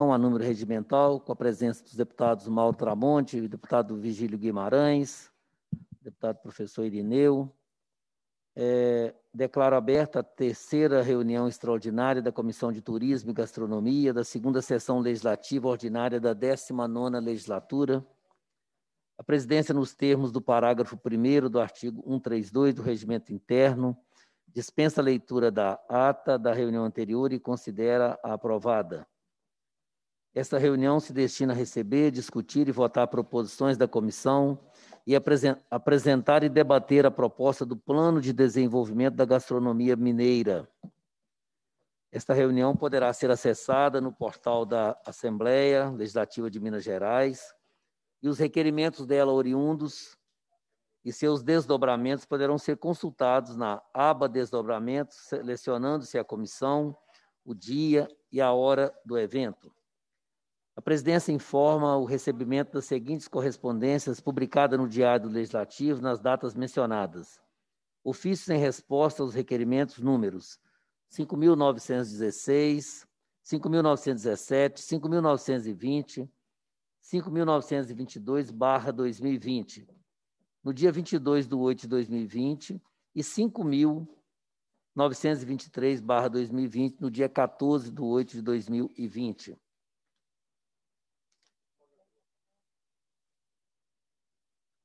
a número regimental, com a presença dos deputados Mauro Tramonte, deputado Vigílio Guimarães, deputado professor Irineu. É, declaro aberta a terceira reunião extraordinária da Comissão de Turismo e Gastronomia da segunda sessão legislativa ordinária da 19ª legislatura. A presidência, nos termos do parágrafo 1 do artigo 132 do Regimento Interno, dispensa a leitura da ata da reunião anterior e considera aprovada. Esta reunião se destina a receber, discutir e votar proposições da comissão e apresentar e debater a proposta do Plano de Desenvolvimento da Gastronomia Mineira. Esta reunião poderá ser acessada no portal da Assembleia Legislativa de Minas Gerais e os requerimentos dela oriundos e seus desdobramentos poderão ser consultados na aba Desdobramentos, selecionando-se a comissão, o dia e a hora do evento. A presidência informa o recebimento das seguintes correspondências publicadas no Diário Legislativo nas datas mencionadas. Ofícios em resposta aos requerimentos números 5.916, 5.917, 5.920, 5.922-2020, no dia 22 de 8 de 2020 e 5.923-2020, no dia 14 de 8 de 2020.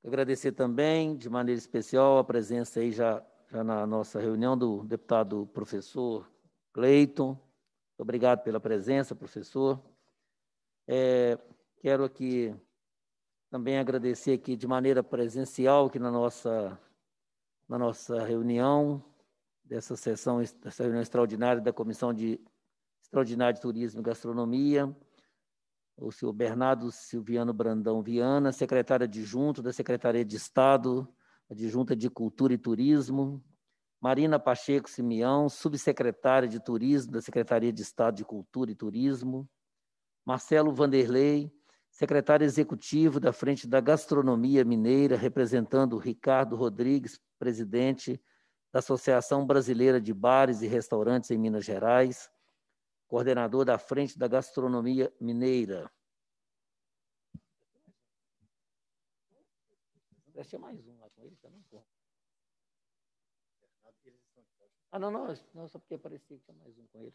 Agradecer também, de maneira especial, a presença aí já, já na nossa reunião do deputado professor Cleiton. Obrigado pela presença, professor. É, quero aqui também agradecer aqui de maneira presencial aqui na nossa, na nossa reunião, dessa sessão, dessa reunião extraordinária da Comissão de Extraordinário de Turismo e Gastronomia, o senhor Bernardo Silviano Brandão Viana, secretário adjunto da Secretaria de Estado, adjunta de Cultura e Turismo, Marina Pacheco Simeão, subsecretária de Turismo da Secretaria de Estado de Cultura e Turismo, Marcelo Vanderlei, secretário executivo da Frente da Gastronomia Mineira, representando Ricardo Rodrigues, presidente da Associação Brasileira de Bares e Restaurantes em Minas Gerais, coordenador da Frente da Gastronomia Mineira. mais um lá com ele, tá Ah, não, não, não, só porque que tinha mais um com ele.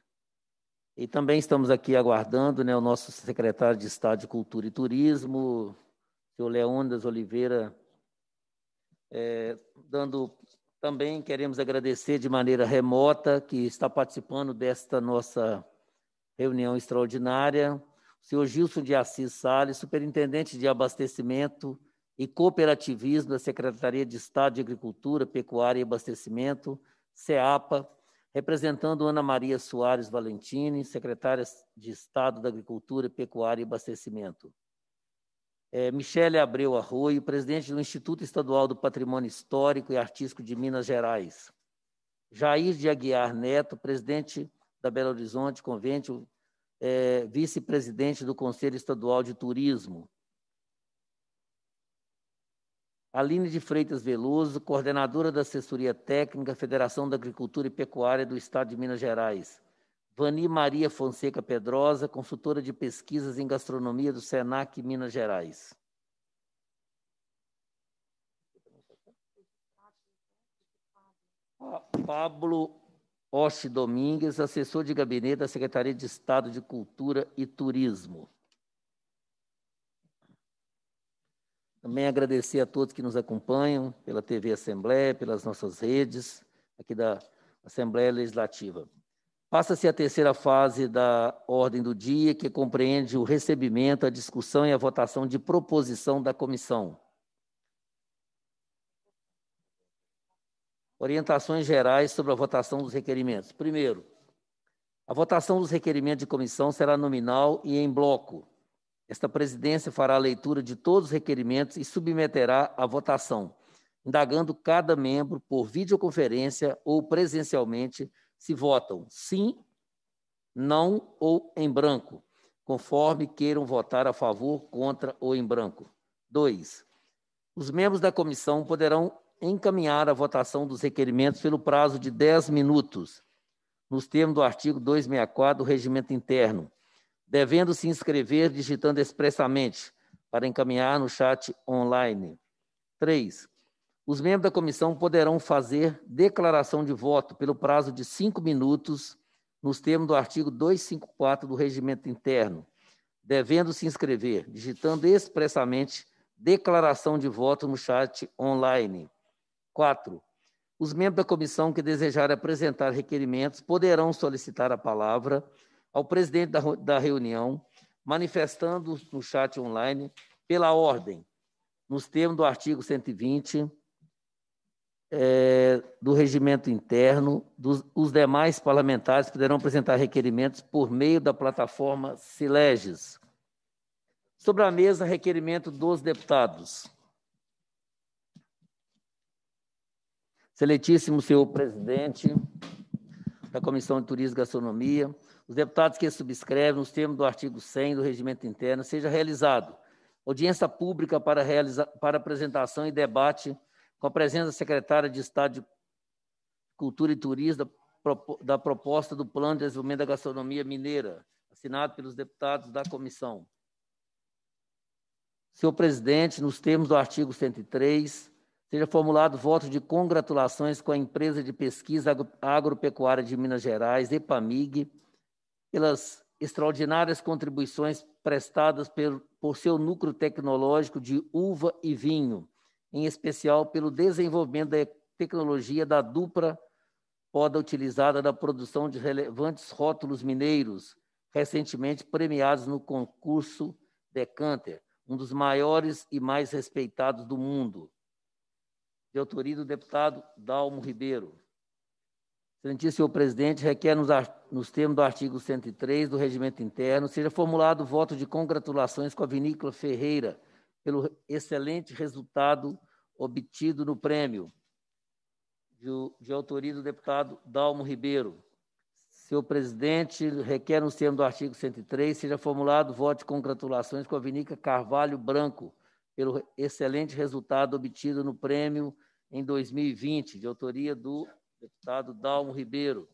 E também estamos aqui aguardando né, o nosso secretário de Estado de Cultura e Turismo, o Leondas Oliveira, é, dando também queremos agradecer de maneira remota que está participando desta nossa reunião extraordinária, o senhor Gilson de Assis Salles, superintendente de abastecimento e cooperativismo da Secretaria de Estado de Agricultura, Pecuária e Abastecimento, CEAPA, representando Ana Maria Soares Valentini, secretária de Estado da Agricultura, Pecuária e Abastecimento. É, Michele Abreu Arroio, presidente do Instituto Estadual do Patrimônio Histórico e Artístico de Minas Gerais. Jair de Aguiar Neto, presidente da Belo Horizonte, convênio é, vice-presidente do Conselho Estadual de Turismo. Aline de Freitas Veloso, coordenadora da Assessoria Técnica, Federação da Agricultura e Pecuária do Estado de Minas Gerais. Vani Maria Fonseca Pedrosa, consultora de pesquisas em gastronomia do SENAC Minas Gerais. Ah, Pablo Oste Domingues, assessor de gabinete da Secretaria de Estado de Cultura e Turismo. Também agradecer a todos que nos acompanham pela TV Assembleia, pelas nossas redes aqui da Assembleia Legislativa. Passa-se a terceira fase da ordem do dia, que compreende o recebimento, a discussão e a votação de proposição da comissão Orientações gerais sobre a votação dos requerimentos. Primeiro, a votação dos requerimentos de comissão será nominal e em bloco. Esta presidência fará a leitura de todos os requerimentos e submeterá à votação, indagando cada membro por videoconferência ou presencialmente se votam sim, não ou em branco, conforme queiram votar a favor, contra ou em branco. Dois, Os membros da comissão poderão encaminhar a votação dos requerimentos pelo prazo de 10 minutos, nos termos do artigo 264 do Regimento Interno, devendo se inscrever digitando expressamente para encaminhar no chat online. 3. Os membros da comissão poderão fazer declaração de voto pelo prazo de cinco minutos, nos termos do artigo 254 do Regimento Interno, devendo se inscrever, digitando expressamente declaração de voto no chat online quatro Os membros da comissão que desejarem apresentar requerimentos poderão solicitar a palavra ao presidente da, da reunião, manifestando no chat online pela ordem, nos termos do artigo 120 é, do regimento interno, dos, os demais parlamentares poderão apresentar requerimentos por meio da plataforma Sileges. Sobre a mesa, requerimento dos deputados. Excelentíssimo senhor presidente da Comissão de Turismo e Gastronomia, os deputados que subscrevem nos termos do artigo 100 do Regimento Interno, seja realizado audiência pública para, realiza, para apresentação e debate com a presença da secretária de Estado de Cultura e Turismo da, da proposta do Plano de Desenvolvimento da Gastronomia Mineira, assinado pelos deputados da comissão. Senhor presidente, nos termos do artigo 103 seja formulado voto de congratulações com a empresa de pesquisa agropecuária de Minas Gerais, EPAMIG, pelas extraordinárias contribuições prestadas por, seu núcleo tecnológico de uva e vinho, em especial pelo desenvolvimento da tecnologia da dupla poda utilizada na produção de relevantes rótulos mineiros, recentemente premiados no concurso Decanter, um dos maiores e mais respeitados do mundo de autoria do deputado Dalmo Ribeiro. Excelentíssimo senhor presidente, requer nos, nos termos do artigo 103 do regimento interno seja formulado voto de congratulações com a vinícola Ferreira pelo excelente resultado obtido no prêmio, de, de autoria do deputado Dalmo Ribeiro. Senhor presidente, requer nos termos do artigo 103 seja formulado voto de congratulações com a vinícola Carvalho Branco pelo excelente resultado obtido no prêmio em 2020, de autoria do deputado Dalmo Ribeiro.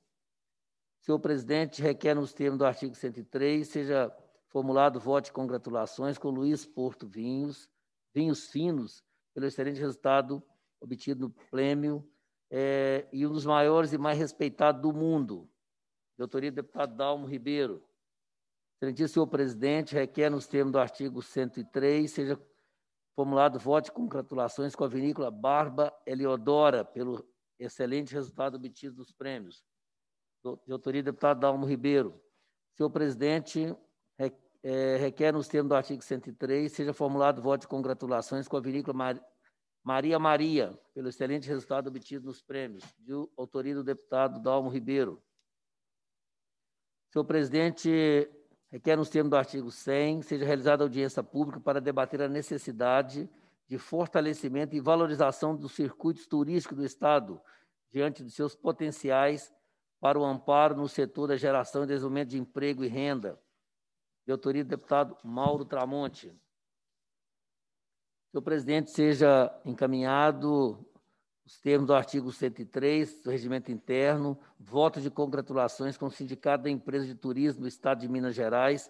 Senhor presidente, requer nos termos do artigo 103 seja formulado voto de congratulações com Luiz Porto Vinhos, Vinhos Finos, pelo excelente resultado obtido no prêmio é, e um dos maiores e mais respeitados do mundo, de autoria do deputado Dalmo Ribeiro. Excelentíssimo senhor presidente, requer nos termos do artigo 103 seja Formulado voto de congratulações com a vinícola Barba Eliodora pelo excelente resultado obtido nos prêmios. De autoria do deputado Dalmo Ribeiro. Senhor presidente, é, requer nos termos do artigo 103, seja formulado voto de congratulações com a vinícola Mar... Maria Maria, pelo excelente resultado obtido nos prêmios, de autoria do deputado Dalmo Ribeiro. Senhor presidente, requer nos termos do artigo 100, seja realizada audiência pública para debater a necessidade de fortalecimento e valorização dos circuitos turísticos do Estado diante de seus potenciais para o amparo no setor da geração e desenvolvimento de emprego e renda, de autoria do deputado Mauro Tramonte. Que o presidente seja encaminhado os termos do artigo 103 do Regimento Interno, voto de congratulações com o Sindicato da Empresa de Turismo do Estado de Minas Gerais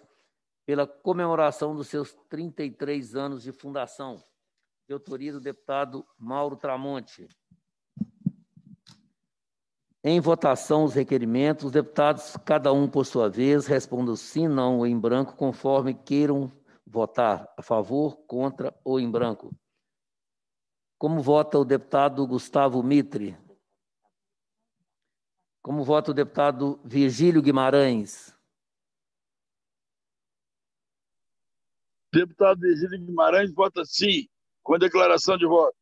pela comemoração dos seus 33 anos de fundação, de autoria do deputado Mauro Tramonte. Em votação, os requerimentos, os deputados, cada um por sua vez, respondam sim, não ou em branco, conforme queiram votar, a favor, contra ou em branco. Como vota o deputado Gustavo Mitre? Como vota o deputado Virgílio Guimarães? Deputado Virgílio Guimarães vota sim, com a declaração de voto.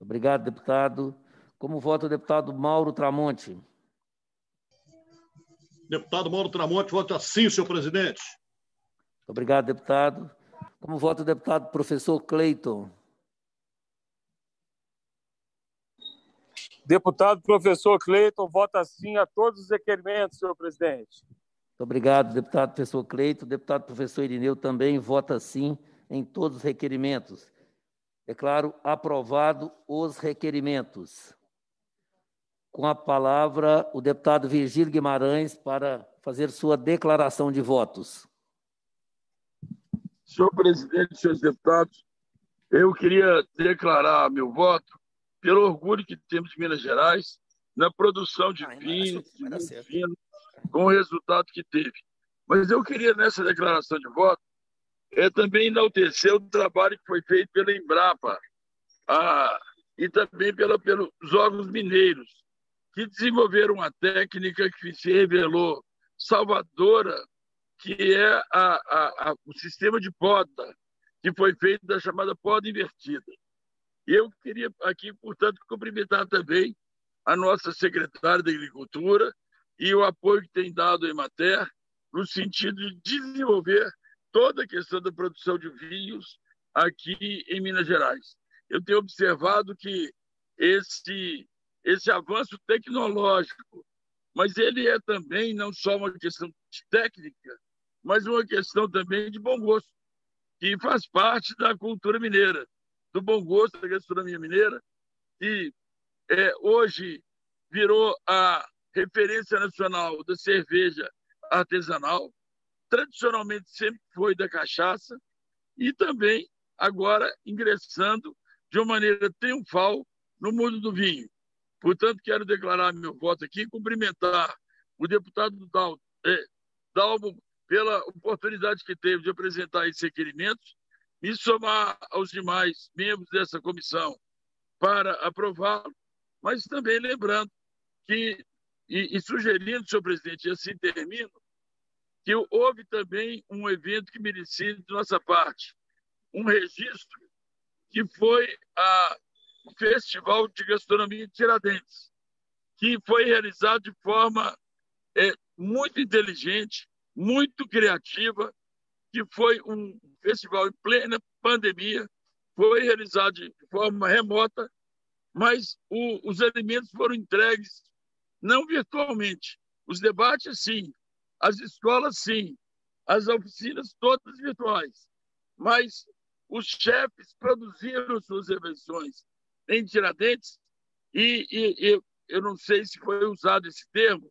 Obrigado, deputado. Como vota o deputado Mauro Tramonte? Deputado Mauro Tramonte vota sim, senhor presidente. Obrigado, deputado. Como vota o deputado professor Cleiton? Deputado professor Cleiton, vota sim a todos os requerimentos, senhor presidente. Muito obrigado, deputado professor Cleiton. Deputado professor Irineu também vota sim em todos os requerimentos. Declaro é aprovado os requerimentos. Com a palavra, o deputado Virgílio Guimarães para fazer sua declaração de votos. Senhor presidente, senhores deputados, eu queria declarar meu voto pelo orgulho que temos de Minas Gerais na produção de ah, vinho, de vinho com o resultado que teve. Mas eu queria, nessa declaração de voto, é, também enaltecer o trabalho que foi feito pela Embrapa a, e também pela, pelos órgãos mineiros, que desenvolveram uma técnica que se revelou salvadora, que é a, a, o sistema de poda, que foi feito da chamada poda invertida. E eu queria aqui, portanto, cumprimentar também a nossa secretária da Agricultura e o apoio que tem dado a Emater no sentido de desenvolver toda a questão da produção de vinhos aqui em Minas Gerais. Eu tenho observado que esse, esse avanço tecnológico, mas ele é também não só uma questão técnica, mas uma questão também de bom gosto, que faz parte da cultura mineira do bom gosto da gastronomia mineira, e é, hoje virou a referência nacional da cerveja artesanal, tradicionalmente sempre foi da cachaça, e também agora ingressando de uma maneira triunfal no mundo do vinho. Portanto, quero declarar meu voto aqui e cumprimentar o deputado Dal é, Dalmo pela oportunidade que teve de apresentar esse requerimento me somar aos demais membros dessa comissão para aprová-lo, mas também lembrando que, e, e sugerindo, senhor presidente, e assim termino, que houve também um evento que merecia de nossa parte, um registro que foi a Festival de Gastronomia de Tiradentes, que foi realizado de forma é, muito inteligente, muito criativa, que foi um festival em plena pandemia, foi realizado de forma remota, mas o, os elementos foram entregues não virtualmente. Os debates, sim. As escolas, sim. As oficinas, todas virtuais. Mas os chefes produziram suas refeições em Tiradentes e, e, e eu não sei se foi usado esse termo,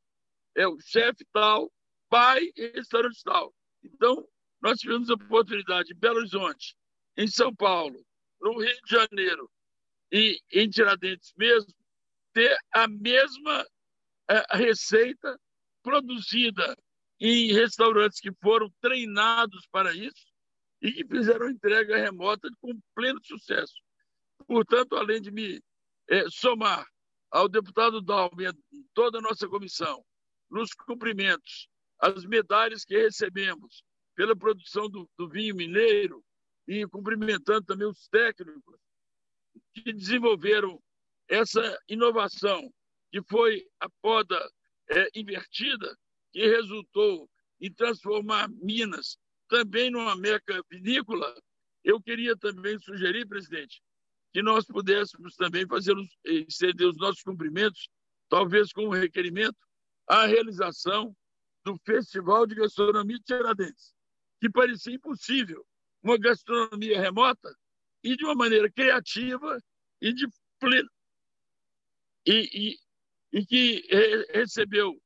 é o chefe tal, pai e restaurante tal. Então, nós tivemos a oportunidade em Belo Horizonte, em São Paulo, no Rio de Janeiro e em Tiradentes mesmo, ter a mesma é, receita produzida em restaurantes que foram treinados para isso e que fizeram entrega remota com pleno sucesso. Portanto, além de me é, somar ao deputado Dalme e toda a nossa comissão nos cumprimentos, as medalhas que recebemos pela produção do, do vinho mineiro e cumprimentando também os técnicos que desenvolveram essa inovação, que foi a poda é, invertida, que resultou em transformar Minas também numa meca vinícola. Eu queria também sugerir, presidente, que nós pudéssemos também fazer os, exceder os nossos cumprimentos, talvez com um requerimento, à realização do Festival de Gastronomia de Tiradentes que parecia impossível. Uma gastronomia remota e de uma maneira criativa e de plena. E, e, e que recebeu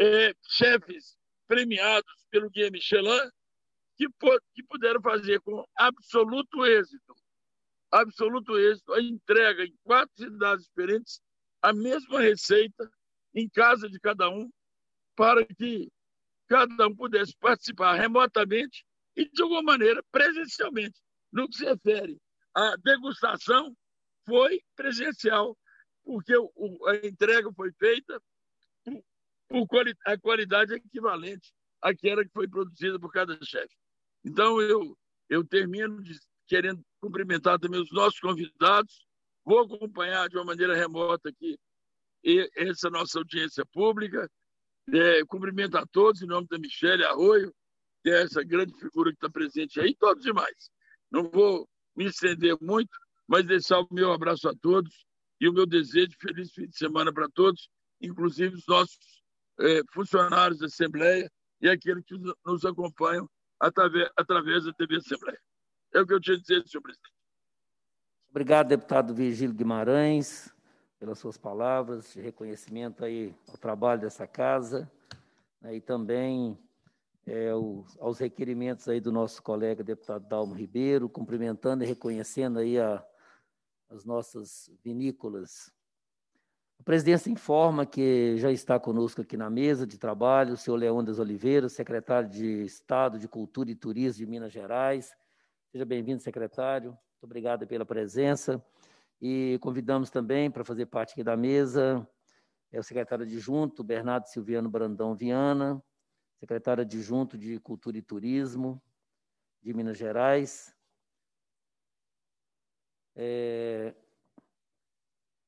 é, chefes premiados pelo Guia Michelin que, que puderam fazer com absoluto êxito absoluto êxito a entrega em quatro cidades diferentes a mesma receita em casa de cada um para que cada um pudesse participar remotamente e, de alguma maneira, presencialmente. No que se refere à degustação, foi presencial, porque o, a entrega foi feita por, por quali a qualidade equivalente àquela que foi produzida por cada chefe. Então, eu, eu termino de, querendo cumprimentar também os nossos convidados, vou acompanhar de uma maneira remota aqui essa nossa audiência pública é, cumprimento a todos em nome da Michelle Arroio, que é essa grande figura que está presente aí, todos demais. Não vou me estender muito, mas deixar o meu abraço a todos e o meu desejo de feliz fim de semana para todos, inclusive os nossos é, funcionários da Assembleia e aqueles que nos acompanham através, através da TV Assembleia. É o que eu tinha a dizer, senhor presidente. Obrigado, deputado Virgílio Guimarães pelas suas palavras de reconhecimento aí ao trabalho dessa casa né, e também é, aos requerimentos aí do nosso colega deputado Dalmo Ribeiro, cumprimentando e reconhecendo aí a, as nossas vinícolas. A presidência informa que já está conosco aqui na mesa de trabalho o senhor Leondas Oliveira, secretário de Estado de Cultura e Turismo de Minas Gerais. Seja bem-vindo, secretário. Muito obrigado pela presença. E convidamos também para fazer parte aqui da mesa é o secretário adjunto Bernardo Silviano Brandão Viana, secretário adjunto de Cultura e Turismo de Minas Gerais. É,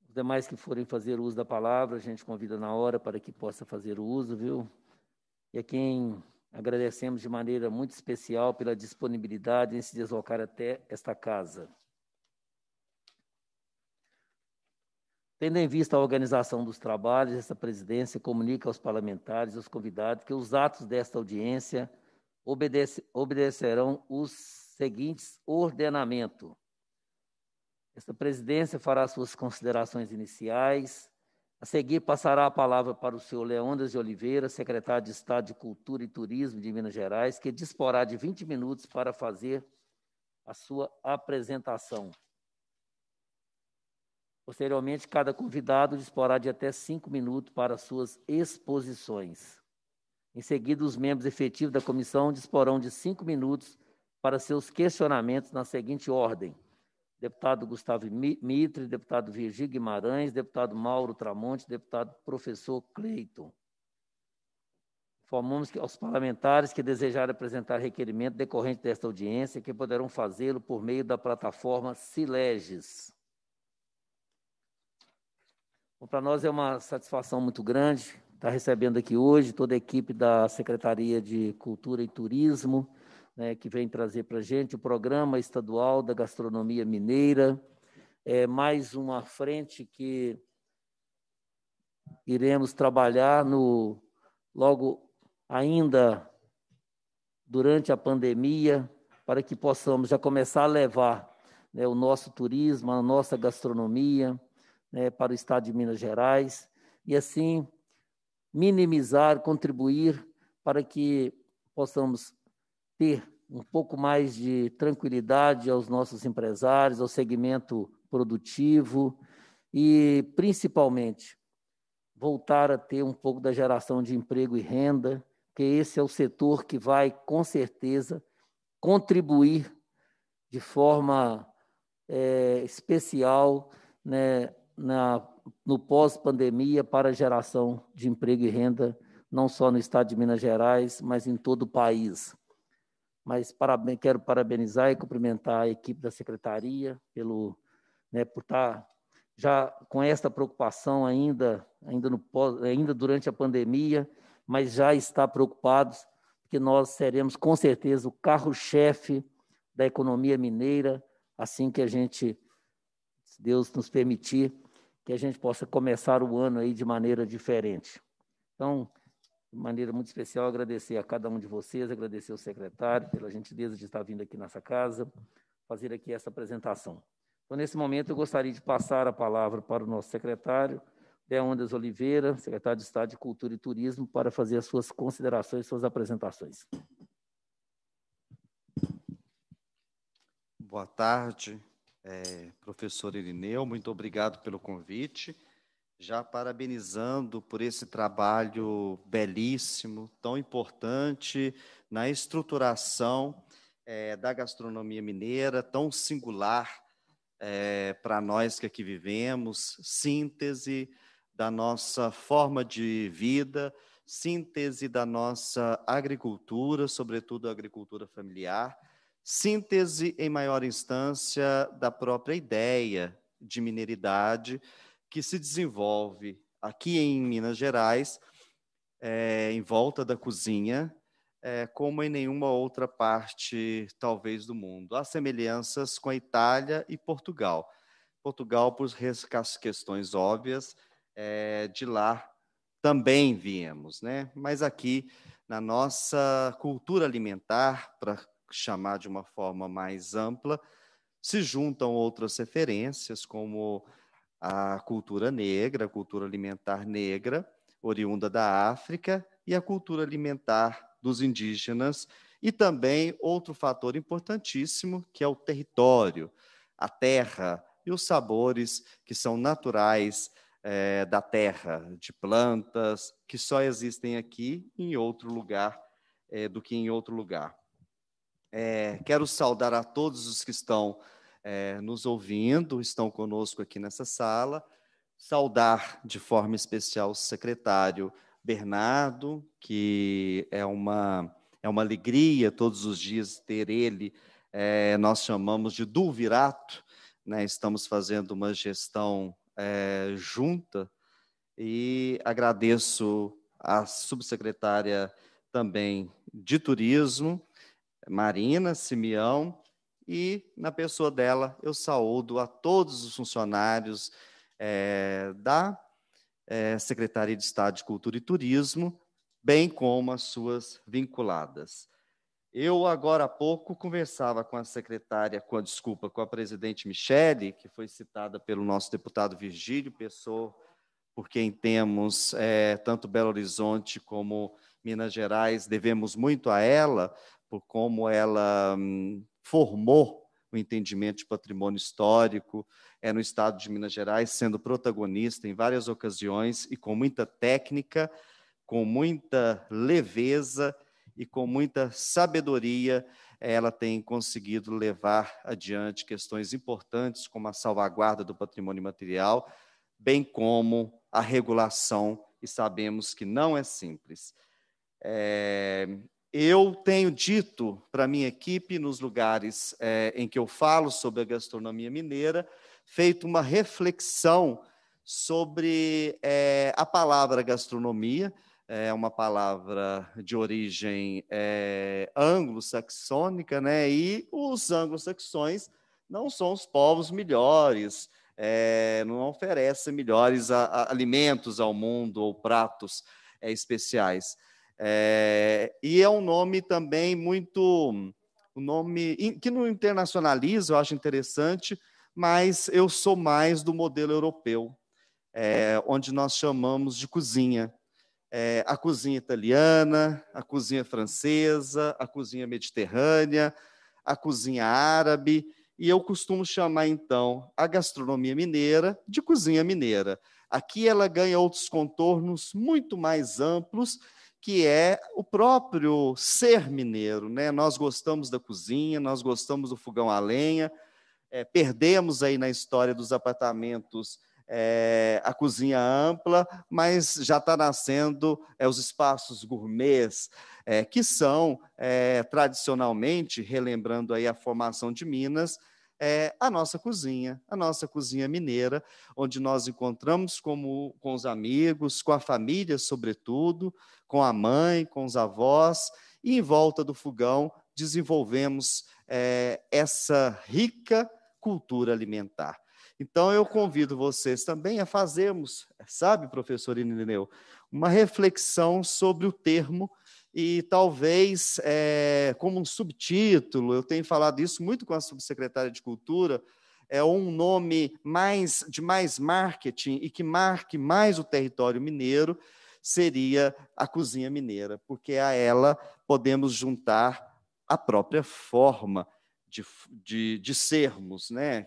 os demais que forem fazer uso da palavra, a gente convida na hora para que possa fazer o uso, viu? E a quem agradecemos de maneira muito especial pela disponibilidade em se deslocar até esta casa. Tendo em vista a organização dos trabalhos, esta presidência comunica aos parlamentares e aos convidados que os atos desta audiência obedece, obedecerão os seguintes ordenamento. Esta presidência fará suas considerações iniciais. A seguir, passará a palavra para o senhor Leondas de Oliveira, secretário de Estado de Cultura e Turismo de Minas Gerais, que disporá de 20 minutos para fazer a sua apresentação. Posteriormente, cada convidado disporá de até cinco minutos para suas exposições. Em seguida, os membros efetivos da comissão disporão de cinco minutos para seus questionamentos na seguinte ordem: deputado Gustavo Mitre, deputado Virgílio Guimarães, deputado Mauro Tramonte, deputado professor Cleiton. Informamos aos parlamentares que desejarem apresentar requerimento decorrente desta audiência que poderão fazê-lo por meio da plataforma Sileges. Para nós é uma satisfação muito grande estar tá recebendo aqui hoje toda a equipe da Secretaria de Cultura e Turismo, né, que vem trazer para a gente o Programa Estadual da Gastronomia Mineira. É mais uma frente que iremos trabalhar no logo ainda durante a pandemia para que possamos já começar a levar né, o nosso turismo, a nossa gastronomia, né, para o Estado de Minas Gerais, e assim minimizar, contribuir para que possamos ter um pouco mais de tranquilidade aos nossos empresários, ao segmento produtivo e, principalmente, voltar a ter um pouco da geração de emprego e renda, que esse é o setor que vai, com certeza, contribuir de forma é, especial né, na, no pós-pandemia para geração de emprego e renda, não só no estado de Minas Gerais, mas em todo o país. Mas quero parabenizar e cumprimentar a equipe da secretaria pelo, né, por estar tá já com esta preocupação ainda, ainda, no pós, ainda durante a pandemia, mas já está preocupados, porque nós seremos com certeza o carro-chefe da economia mineira assim que a gente, se Deus nos permitir, que a gente possa começar o ano aí de maneira diferente. Então, de maneira muito especial, agradecer a cada um de vocês, agradecer ao secretário pela gentileza de estar vindo aqui nessa casa, fazer aqui essa apresentação. Então, nesse momento, eu gostaria de passar a palavra para o nosso secretário, Deondas Oliveira, secretário de Estado de Cultura e Turismo, para fazer as suas considerações, suas apresentações. Boa tarde, é, professor Irineu, muito obrigado pelo convite. Já parabenizando por esse trabalho belíssimo, tão importante na estruturação é, da gastronomia mineira, tão singular é, eh, para nós que aqui vivemos, síntese da nossa forma de vida, síntese da nossa agricultura, sobretudo a agricultura familiar síntese em maior instância da própria ideia de mineridade que se desenvolve aqui em Minas Gerais, é, em volta da cozinha, é, como em nenhuma outra parte, talvez, do mundo. Há semelhanças com a Itália e Portugal. Portugal, por questões óbvias, é, de lá também viemos, né? Mas aqui, na nossa cultura alimentar, para chamar de uma forma mais ampla, se juntam outras referências, como a cultura negra, a cultura alimentar negra, oriunda da África, e a cultura alimentar dos indígenas, e também outro fator importantíssimo, que é o território, a terra e os sabores que são naturais é, da terra, de plantas, que só existem aqui em outro lugar é, do que em outro lugar. É, quero saudar a todos os que estão é, nos ouvindo, estão conosco aqui nessa sala. Saudar de forma especial o secretário Bernardo, que é uma, é uma alegria todos os dias ter ele. É, nós chamamos de Duvirato, né? estamos fazendo uma gestão é, junta e agradeço à subsecretária também de Turismo Marina, Simeão, e na pessoa dela eu saúdo a todos os funcionários é, da é, Secretaria de Estado de Cultura e Turismo, bem como as suas vinculadas. Eu, agora há pouco, conversava com a secretária, com a desculpa, com a presidente Michele, que foi citada pelo nosso deputado Virgílio Pessoa, por quem temos é, tanto Belo Horizonte como Minas Gerais, devemos muito a ela, por como ela hum, formou o entendimento de patrimônio histórico, é no estado de Minas Gerais, sendo protagonista em várias ocasiões e com muita técnica, com muita leveza e com muita sabedoria, ela tem conseguido levar adiante questões importantes como a salvaguarda do patrimônio material, bem como a regulação, e sabemos que não é simples. É, eu tenho dito para minha equipe, nos lugares é, em que eu falo sobre a gastronomia mineira, feito uma reflexão sobre é, a palavra gastronomia, é uma palavra de origem é, anglo-saxônica, né? E os anglo-saxões não são os povos melhores, é, não oferecem melhores a, a alimentos ao mundo ou pratos é, especiais. É, e é um nome também muito. Um nome que não internacionaliza, eu acho interessante, mas eu sou mais do modelo europeu, é, onde nós chamamos de cozinha. É, a cozinha italiana, a cozinha francesa, a cozinha mediterrânea, a cozinha árabe, e eu costumo chamar então a gastronomia mineira de cozinha mineira. Aqui ela ganha outros contornos muito mais amplos que é o próprio ser mineiro. Né? Nós gostamos da cozinha, nós gostamos do fogão a lenha, é, perdemos aí na história dos apartamentos é, a cozinha ampla, mas já está nascendo é, os espaços gourmets, é, que são é, tradicionalmente, relembrando aí a formação de Minas, é a nossa cozinha, a nossa cozinha mineira, onde nós encontramos como, com os amigos, com a família, sobretudo, com a mãe, com os avós, e em volta do fogão desenvolvemos é, essa rica cultura alimentar. Então, eu convido vocês também a fazermos, sabe, professor Inineu, uma reflexão sobre o termo e talvez é, como um subtítulo, eu tenho falado isso muito com a subsecretária de Cultura, é um nome mais de mais marketing e que marque mais o território mineiro seria a cozinha mineira, porque a ela podemos juntar a própria forma de, de, de sermos, né?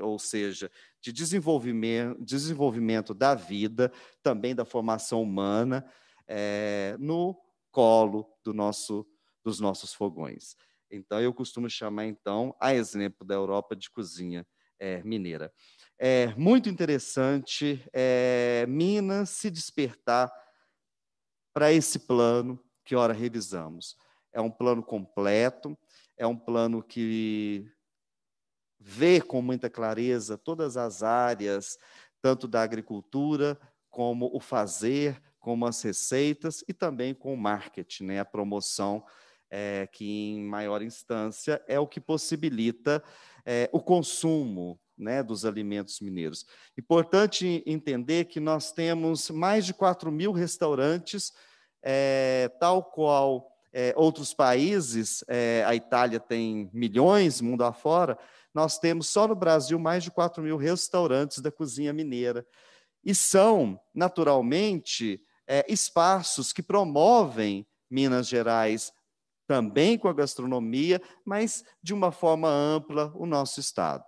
ou seja, de desenvolvimento, desenvolvimento da vida, também da formação humana, é, no colo do nosso, dos nossos fogões. Então, eu costumo chamar, então, a exemplo da Europa de cozinha é, mineira. É muito interessante é, Minas se despertar para esse plano que ora revisamos. É um plano completo, é um plano que vê com muita clareza todas as áreas, tanto da agricultura como o fazer, como as receitas e também com o marketing, né? a promoção, é, que em maior instância é o que possibilita é, o consumo né, dos alimentos mineiros. Importante entender que nós temos mais de 4 mil restaurantes, é, tal qual é, outros países, é, a Itália tem milhões, mundo afora, nós temos só no Brasil mais de 4 mil restaurantes da cozinha mineira. E são, naturalmente, é, espaços que promovem Minas Gerais também com a gastronomia, mas de uma forma ampla o nosso estado.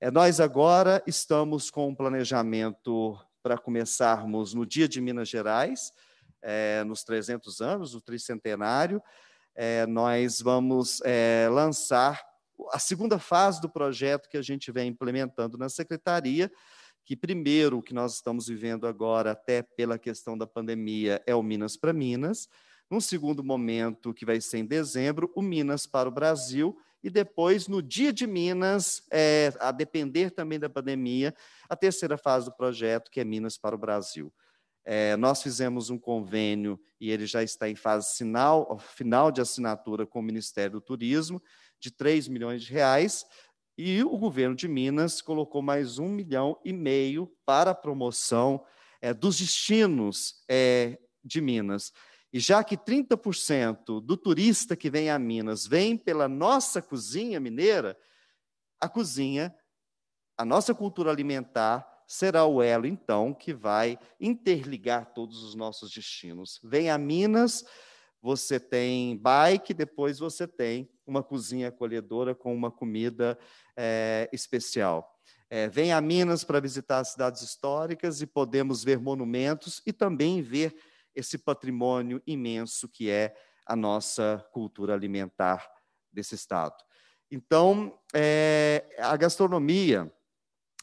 É, nós agora estamos com um planejamento para começarmos no dia de Minas Gerais, é, nos 300 anos, o tricentenário, é, nós vamos é, lançar a segunda fase do projeto que a gente vem implementando na secretaria, que primeiro o que nós estamos vivendo agora, até pela questão da pandemia, é o Minas para Minas. Num segundo momento, que vai ser em dezembro, o Minas para o Brasil. E depois, no Dia de Minas, é, a depender também da pandemia, a terceira fase do projeto, que é Minas para o Brasil. É, nós fizemos um convênio e ele já está em fase final de assinatura com o Ministério do Turismo, de 3 milhões de reais. E o governo de Minas colocou mais um milhão e meio para a promoção é, dos destinos é, de Minas. E já que 30% do turista que vem a Minas vem pela nossa cozinha mineira, a cozinha, a nossa cultura alimentar, será o elo, então, que vai interligar todos os nossos destinos. Vem a Minas você tem bike, depois você tem uma cozinha acolhedora com uma comida é, especial. É, vem a Minas para visitar as cidades históricas e podemos ver monumentos e também ver esse patrimônio imenso que é a nossa cultura alimentar desse estado. Então, é, a gastronomia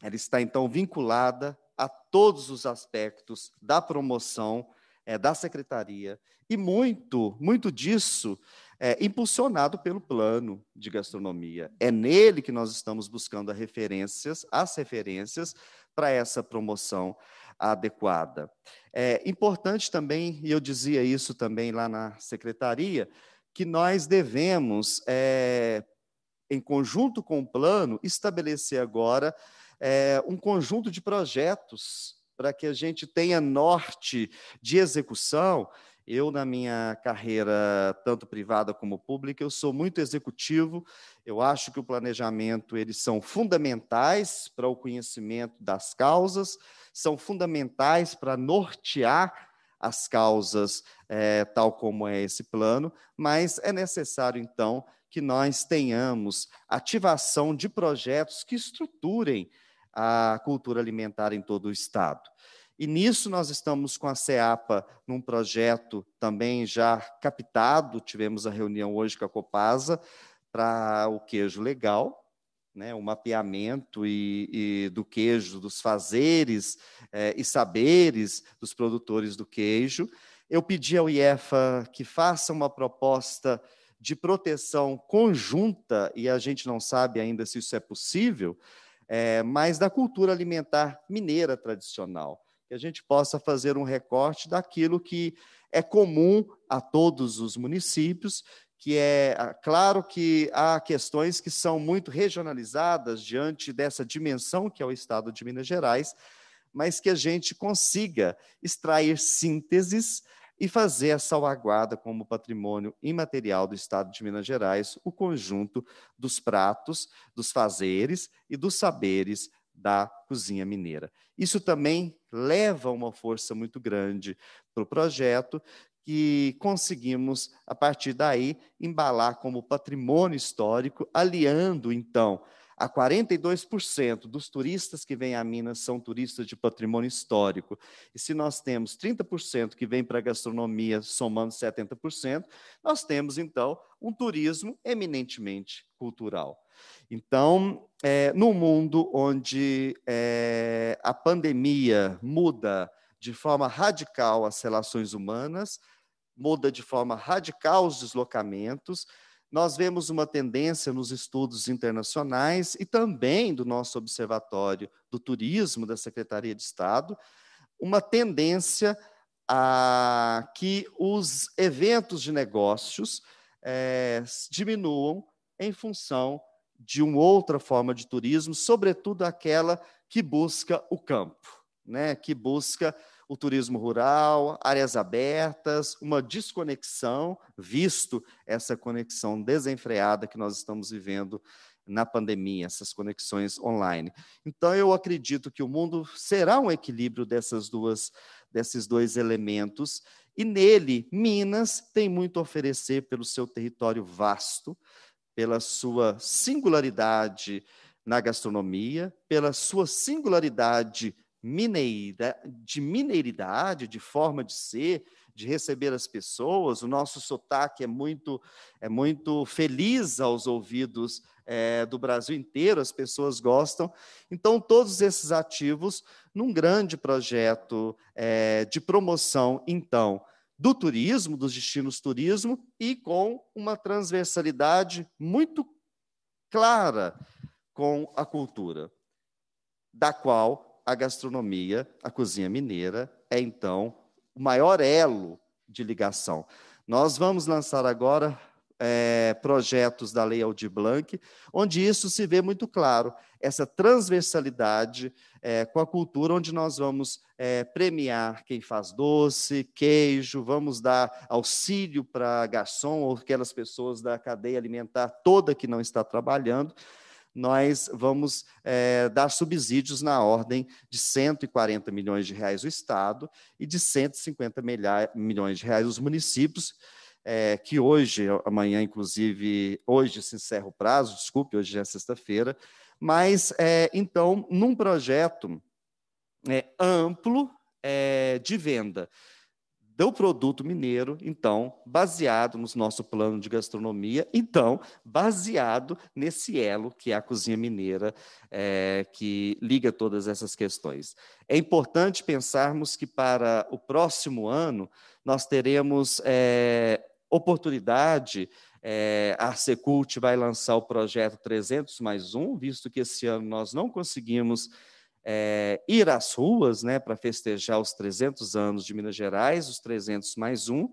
ela está então vinculada a todos os aspectos da promoção é, da secretaria, e muito, muito disso é impulsionado pelo plano de gastronomia. É nele que nós estamos buscando as referências, as referências para essa promoção adequada. É importante também, e eu dizia isso também lá na secretaria, que nós devemos, é, em conjunto com o plano, estabelecer agora é, um conjunto de projetos para que a gente tenha norte de execução. Eu, na minha carreira, tanto privada como pública, eu sou muito executivo. Eu acho que o planejamento, eles são fundamentais para o conhecimento das causas, são fundamentais para nortear as causas, é, tal como é esse plano, mas é necessário, então, que nós tenhamos ativação de projetos que estruturem a cultura alimentar em todo o Estado. E nisso nós estamos com a CEAPA num projeto também já captado, tivemos a reunião hoje com a Copasa para o queijo legal, né, o mapeamento e, e do queijo, dos fazeres é, e saberes dos produtores do queijo. Eu pedi ao IEFA que faça uma proposta de proteção conjunta, e a gente não sabe ainda se isso é possível, é, mas da cultura alimentar mineira tradicional, que a gente possa fazer um recorte daquilo que é comum a todos os municípios, que é ah, claro que há questões que são muito regionalizadas diante dessa dimensão que é o estado de Minas Gerais, mas que a gente consiga extrair sínteses e fazer a salvaguarda como patrimônio imaterial do Estado de Minas Gerais o conjunto dos pratos, dos fazeres e dos saberes da cozinha mineira. Isso também leva uma força muito grande para o projeto, que conseguimos, a partir daí, embalar como patrimônio histórico, aliando, então, a 42% dos turistas que vêm a Minas são turistas de patrimônio histórico. E se nós temos 30% que vem para a gastronomia, somando 70%, nós temos, então, um turismo eminentemente cultural. Então, é, no mundo onde é, a pandemia muda de forma radical as relações humanas, muda de forma radical os deslocamentos, nós vemos uma tendência nos estudos internacionais e também do nosso Observatório do Turismo da Secretaria de Estado, uma tendência a que os eventos de negócios é, diminuam em função de uma outra forma de turismo, sobretudo aquela que busca o campo, né? que busca o turismo rural, áreas abertas, uma desconexão, visto essa conexão desenfreada que nós estamos vivendo na pandemia, essas conexões online. Então, eu acredito que o mundo será um equilíbrio dessas duas, desses dois elementos, e nele, Minas tem muito a oferecer pelo seu território vasto, pela sua singularidade na gastronomia, pela sua singularidade mineira, de mineiridade, de forma de ser, de receber as pessoas. O nosso sotaque é muito, é muito feliz aos ouvidos é, do Brasil inteiro, as pessoas gostam. Então, todos esses ativos num grande projeto é, de promoção, então, do turismo, dos destinos turismo, e com uma transversalidade muito clara com a cultura, da qual a gastronomia, a cozinha mineira, é então o maior elo de ligação. Nós vamos lançar agora é, projetos da Lei Aldir Blanc, onde isso se vê muito claro, essa transversalidade é, com a cultura, onde nós vamos é, premiar quem faz doce, queijo, vamos dar auxílio para garçom ou aquelas pessoas da cadeia alimentar toda que não está trabalhando, nós vamos é, dar subsídios na ordem de 140 milhões de reais o Estado e de 150 milha, milhões de reais os municípios, é, que hoje, amanhã, inclusive, hoje se encerra o prazo, desculpe, hoje é sexta-feira, mas, é, então, num projeto amplo de venda, do produto mineiro, então, baseado no nosso plano de gastronomia, então, baseado nesse elo que é a cozinha mineira, é, que liga todas essas questões. É importante pensarmos que para o próximo ano nós teremos é, oportunidade. É, a Secult vai lançar o projeto 300 mais um, visto que esse ano nós não conseguimos é, ir às ruas né, para festejar os 300 anos de Minas Gerais, os 300 mais um,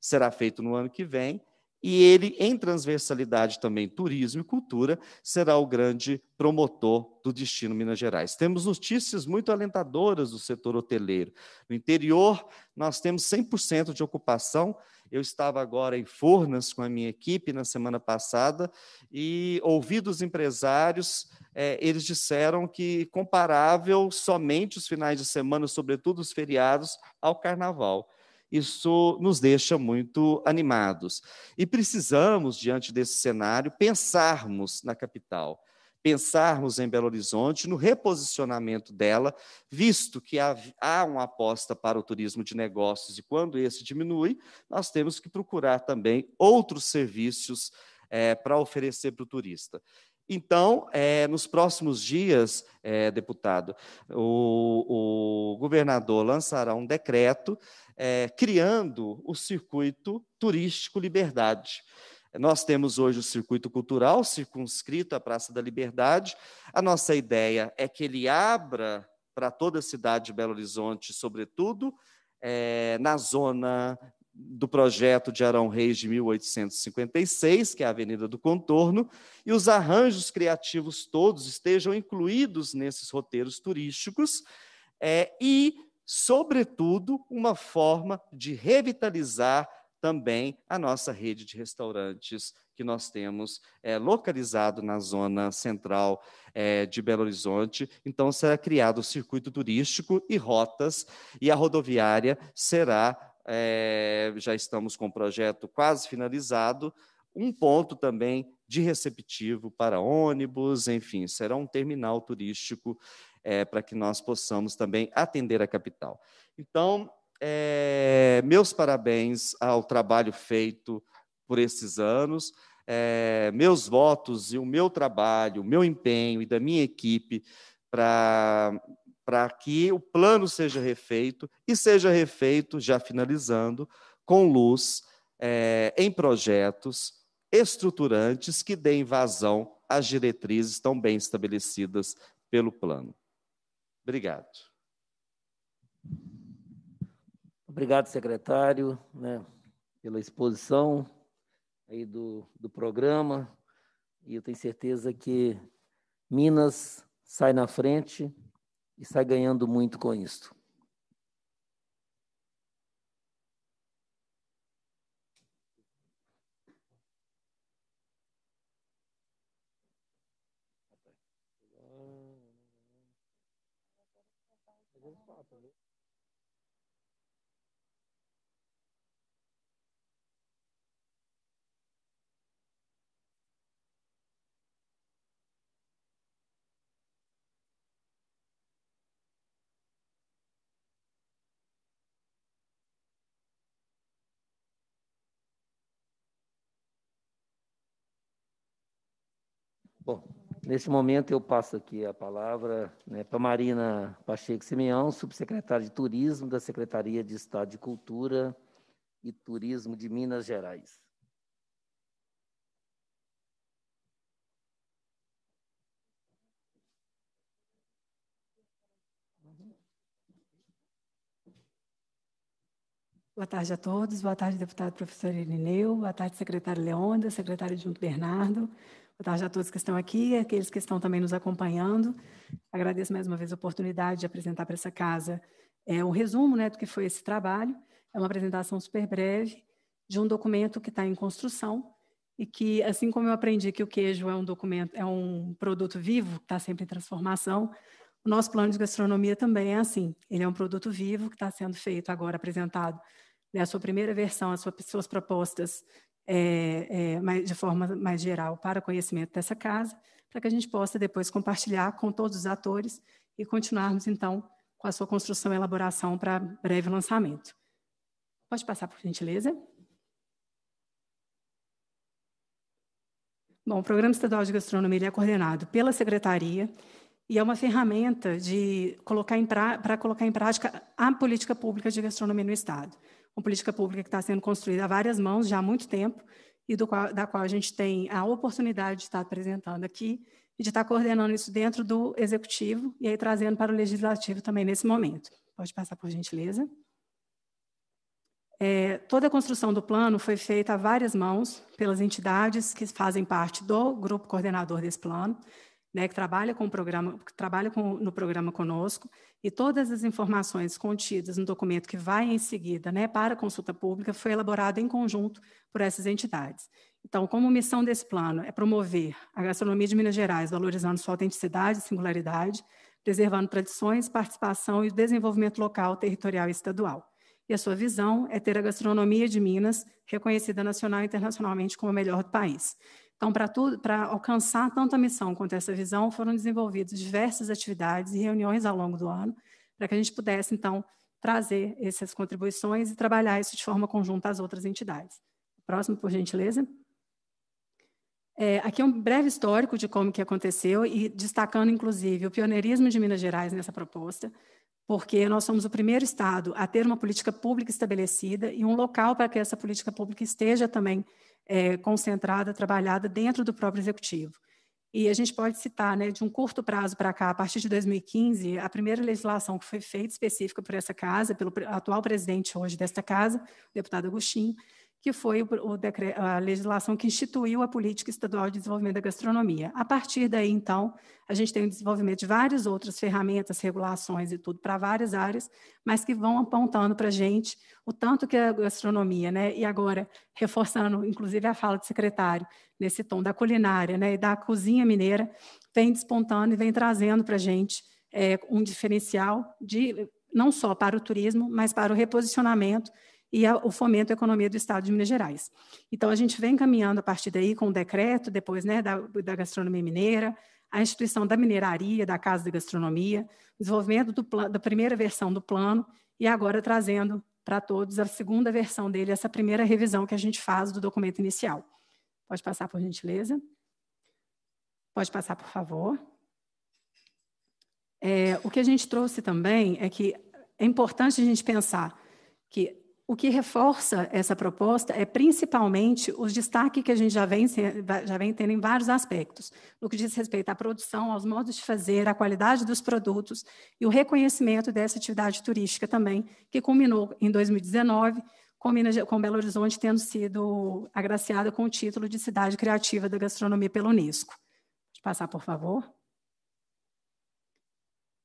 será feito no ano que vem, e ele, em transversalidade também turismo e cultura, será o grande promotor do destino Minas Gerais. Temos notícias muito alentadoras do setor hoteleiro. No interior, nós temos 100% de ocupação. Eu estava agora em Furnas com a minha equipe na semana passada e ouvi dos empresários, é, eles disseram que comparável somente os finais de semana, sobretudo os feriados, ao carnaval isso nos deixa muito animados. E precisamos, diante desse cenário, pensarmos na capital, pensarmos em Belo Horizonte, no reposicionamento dela, visto que há, há uma aposta para o turismo de negócios, e quando esse diminui, nós temos que procurar também outros serviços é, para oferecer para o turista. Então, é, nos próximos dias, é, deputado, o, o, governador lançará um decreto é, criando o circuito turístico Liberdade. Nós temos hoje o circuito cultural circunscrito à Praça da Liberdade. A nossa ideia é que ele abra para toda a cidade de Belo Horizonte, sobretudo, é, na zona do projeto de Arão Reis de 1856, que é a Avenida do Contorno, e os arranjos criativos todos estejam incluídos nesses roteiros turísticos é, e, sobretudo, uma forma de revitalizar também a nossa rede de restaurantes que nós temos é, localizado na zona central é, de Belo Horizonte. Então, será criado o circuito turístico e rotas, e a rodoviária será é, já estamos com o projeto quase finalizado. Um ponto também de receptivo para ônibus, enfim, será um terminal turístico é, para que nós possamos também atender a capital. Então, é, meus parabéns ao trabalho feito por esses anos. É, meus votos e o meu trabalho, o meu empenho e da minha equipe para para que o plano seja refeito e seja refeito, já finalizando, com luz é, em projetos estruturantes que deem vazão às diretrizes tão bem estabelecidas pelo plano. Obrigado. Obrigado, secretário, né, pela exposição aí do, do programa. E eu tenho certeza que Minas sai na frente e sai ganhando muito com isto. Bom, nesse momento eu passo aqui a palavra né, para Marina Pacheco Simeão, subsecretária de Turismo da Secretaria de Estado de Cultura e Turismo de Minas Gerais. Boa tarde a todos, boa tarde, deputado professor Irineu, boa tarde, secretário Leonda, secretário Junto Bernardo, Boa tarde a todos que estão aqui, aqueles que estão também nos acompanhando. Agradeço mais uma vez a oportunidade de apresentar para essa casa é, resumo né, do que foi esse trabalho. É uma apresentação super breve de um documento que está em construção e que, assim como eu aprendi que o queijo é um documento, é um produto vivo que está sempre em transformação, o nosso plano de gastronomia também é assim. Ele é um produto vivo que está sendo feito agora, apresentado né, a sua primeira versão, as suas propostas é, é, mais, de forma mais geral para o conhecimento dessa casa, para que a gente possa depois compartilhar com todos os atores e continuarmos, então, com a sua construção e elaboração para breve lançamento. Pode passar, por gentileza. Bom, o Programa Estadual de Gastronomia é coordenado pela Secretaria e é uma ferramenta de colocar para colocar em prática a política pública de gastronomia no Estado uma política pública que está sendo construída a várias mãos já há muito tempo e do qual, da qual a gente tem a oportunidade de estar apresentando aqui e de estar coordenando isso dentro do executivo e aí trazendo para o legislativo também nesse momento. Pode passar por gentileza. É, toda a construção do plano foi feita a várias mãos pelas entidades que fazem parte do grupo coordenador desse plano né, que trabalha com o programa, que trabalha com, no programa conosco, e todas as informações contidas no documento que vai em seguida né, para consulta pública foi elaborado em conjunto por essas entidades. Então, como missão desse plano é promover a gastronomia de Minas Gerais, valorizando sua autenticidade e singularidade, preservando tradições, participação e desenvolvimento local, territorial e estadual. E a sua visão é ter a gastronomia de Minas reconhecida nacional e internacionalmente como a melhor do país. Então, para alcançar tanta missão quanto essa visão, foram desenvolvidas diversas atividades e reuniões ao longo do ano, para que a gente pudesse, então, trazer essas contribuições e trabalhar isso de forma conjunta às outras entidades. Próximo, por gentileza. É, aqui é um breve histórico de como que aconteceu e destacando, inclusive, o pioneirismo de Minas Gerais nessa proposta, porque nós somos o primeiro estado a ter uma política pública estabelecida e um local para que essa política pública esteja também é, concentrada, trabalhada dentro do próprio executivo. E a gente pode citar, né, de um curto prazo para cá, a partir de 2015, a primeira legislação que foi feita específica por essa casa, pelo atual presidente hoje desta casa, o deputado Agostinho, que foi o, a legislação que instituiu a Política Estadual de Desenvolvimento da Gastronomia. A partir daí, então, a gente tem o desenvolvimento de várias outras ferramentas, regulações e tudo para várias áreas, mas que vão apontando para a gente o tanto que a gastronomia, né? E agora, reforçando, inclusive, a fala do secretário, nesse tom da culinária né, e da cozinha mineira, vem despontando e vem trazendo para a gente é, um diferencial de não só para o turismo, mas para o reposicionamento e a, o fomento à economia do Estado de Minas Gerais. Então, a gente vem caminhando a partir daí com o decreto, depois né, da, da gastronomia mineira, a instituição da mineraria, da Casa de Gastronomia, desenvolvimento do plan, da primeira versão do plano e agora trazendo para todos a segunda versão dele, essa primeira revisão que a gente faz do documento inicial. Pode passar, por gentileza. Pode passar, por favor. É, o que a gente trouxe também é que é importante a gente pensar que o que reforça essa proposta é principalmente os destaques que a gente já vem, já vem tendo em vários aspectos, no que diz respeito à produção, aos modos de fazer, à qualidade dos produtos e o reconhecimento dessa atividade turística também, que culminou em 2019, com, Minas, com Belo Horizonte tendo sido agraciada com o título de Cidade Criativa da Gastronomia pela Unesco. Deixa eu passar, por favor.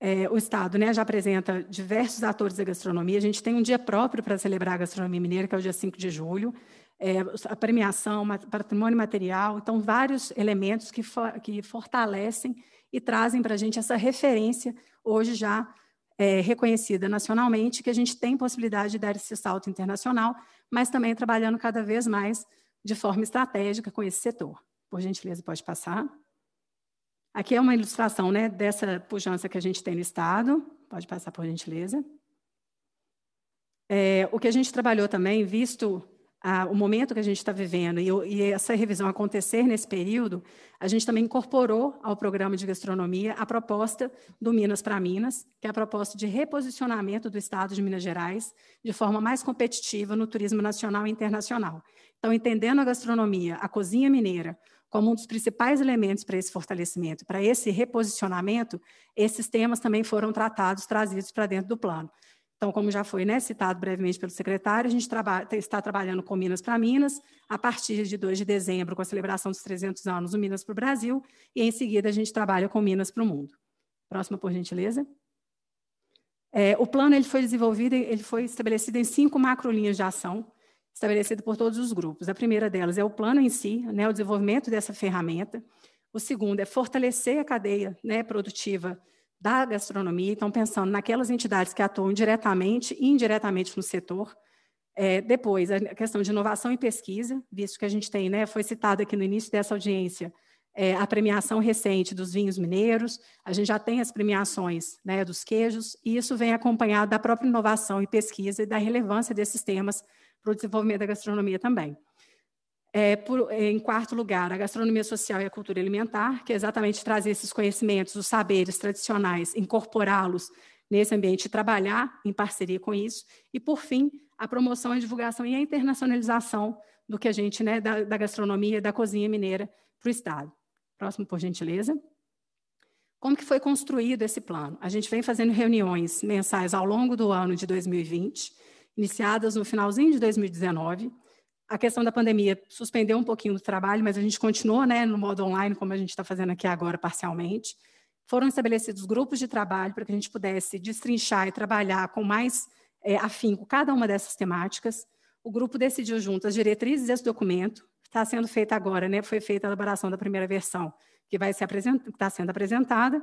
É, o Estado né, já apresenta diversos atores da gastronomia. A gente tem um dia próprio para celebrar a gastronomia mineira, que é o dia 5 de julho. É, a premiação, patrimônio material. Então, vários elementos que, for, que fortalecem e trazem para a gente essa referência, hoje já é, reconhecida nacionalmente, que a gente tem possibilidade de dar esse salto internacional, mas também trabalhando cada vez mais de forma estratégica com esse setor. Por gentileza, pode passar. Aqui é uma ilustração né, dessa pujança que a gente tem no Estado. Pode passar, por gentileza. É, o que a gente trabalhou também, visto o momento que a gente está vivendo e, e, essa revisão acontecer nesse período, a gente também incorporou ao programa de gastronomia a proposta do Minas para Minas, que é a proposta de reposicionamento do Estado de Minas Gerais de forma mais competitiva no turismo nacional e internacional. Então, entendendo a gastronomia, a cozinha mineira, como um dos principais elementos para esse fortalecimento, para esse reposicionamento, esses temas também foram tratados, trazidos para dentro do plano. Então, como já foi né, citado brevemente pelo secretário, a gente traba está trabalhando com Minas para Minas, a partir de 2 de dezembro, com a celebração dos 300 anos do Minas para o Brasil, e em seguida a gente trabalha com Minas para o mundo. Próxima, por gentileza. É, o plano ele foi desenvolvido, ele foi estabelecido em cinco macrolinhas de ação, estabelecido por todos os grupos. A primeira delas é o plano em si, né, o desenvolvimento dessa ferramenta. O segundo é fortalecer a cadeia né, produtiva da gastronomia, então pensando naquelas entidades que atuam diretamente e indiretamente no setor. É, depois, a questão de inovação e pesquisa, visto que a gente tem, né, foi citado aqui no início dessa audiência, é, a premiação recente dos vinhos mineiros, a gente já tem as premiações né, dos queijos, e isso vem acompanhado da própria inovação e pesquisa e da relevância desses temas para o desenvolvimento da gastronomia também. É, por, em quarto lugar, a gastronomia social e a cultura alimentar, que é exatamente trazer esses conhecimentos, os saberes tradicionais, incorporá-los nesse ambiente e trabalhar em parceria com isso. E, por fim, a promoção, a divulgação e a internacionalização do que a gente, né, da, da gastronomia, da cozinha mineira para o Estado. Próximo, por gentileza. Como que foi construído esse plano? A gente vem fazendo reuniões mensais ao longo do ano de 2020, iniciadas no finalzinho de 2019. A questão da pandemia suspendeu um pouquinho do trabalho, mas a gente continuou né, no modo online, como a gente está fazendo aqui agora parcialmente. Foram estabelecidos grupos de trabalho para que a gente pudesse destrinchar e trabalhar com mais é, afinco cada uma dessas temáticas. O grupo decidiu junto as diretrizes desse documento, está sendo feita agora, né? foi feita a elaboração da primeira versão, que vai ser apresent... está sendo apresentada,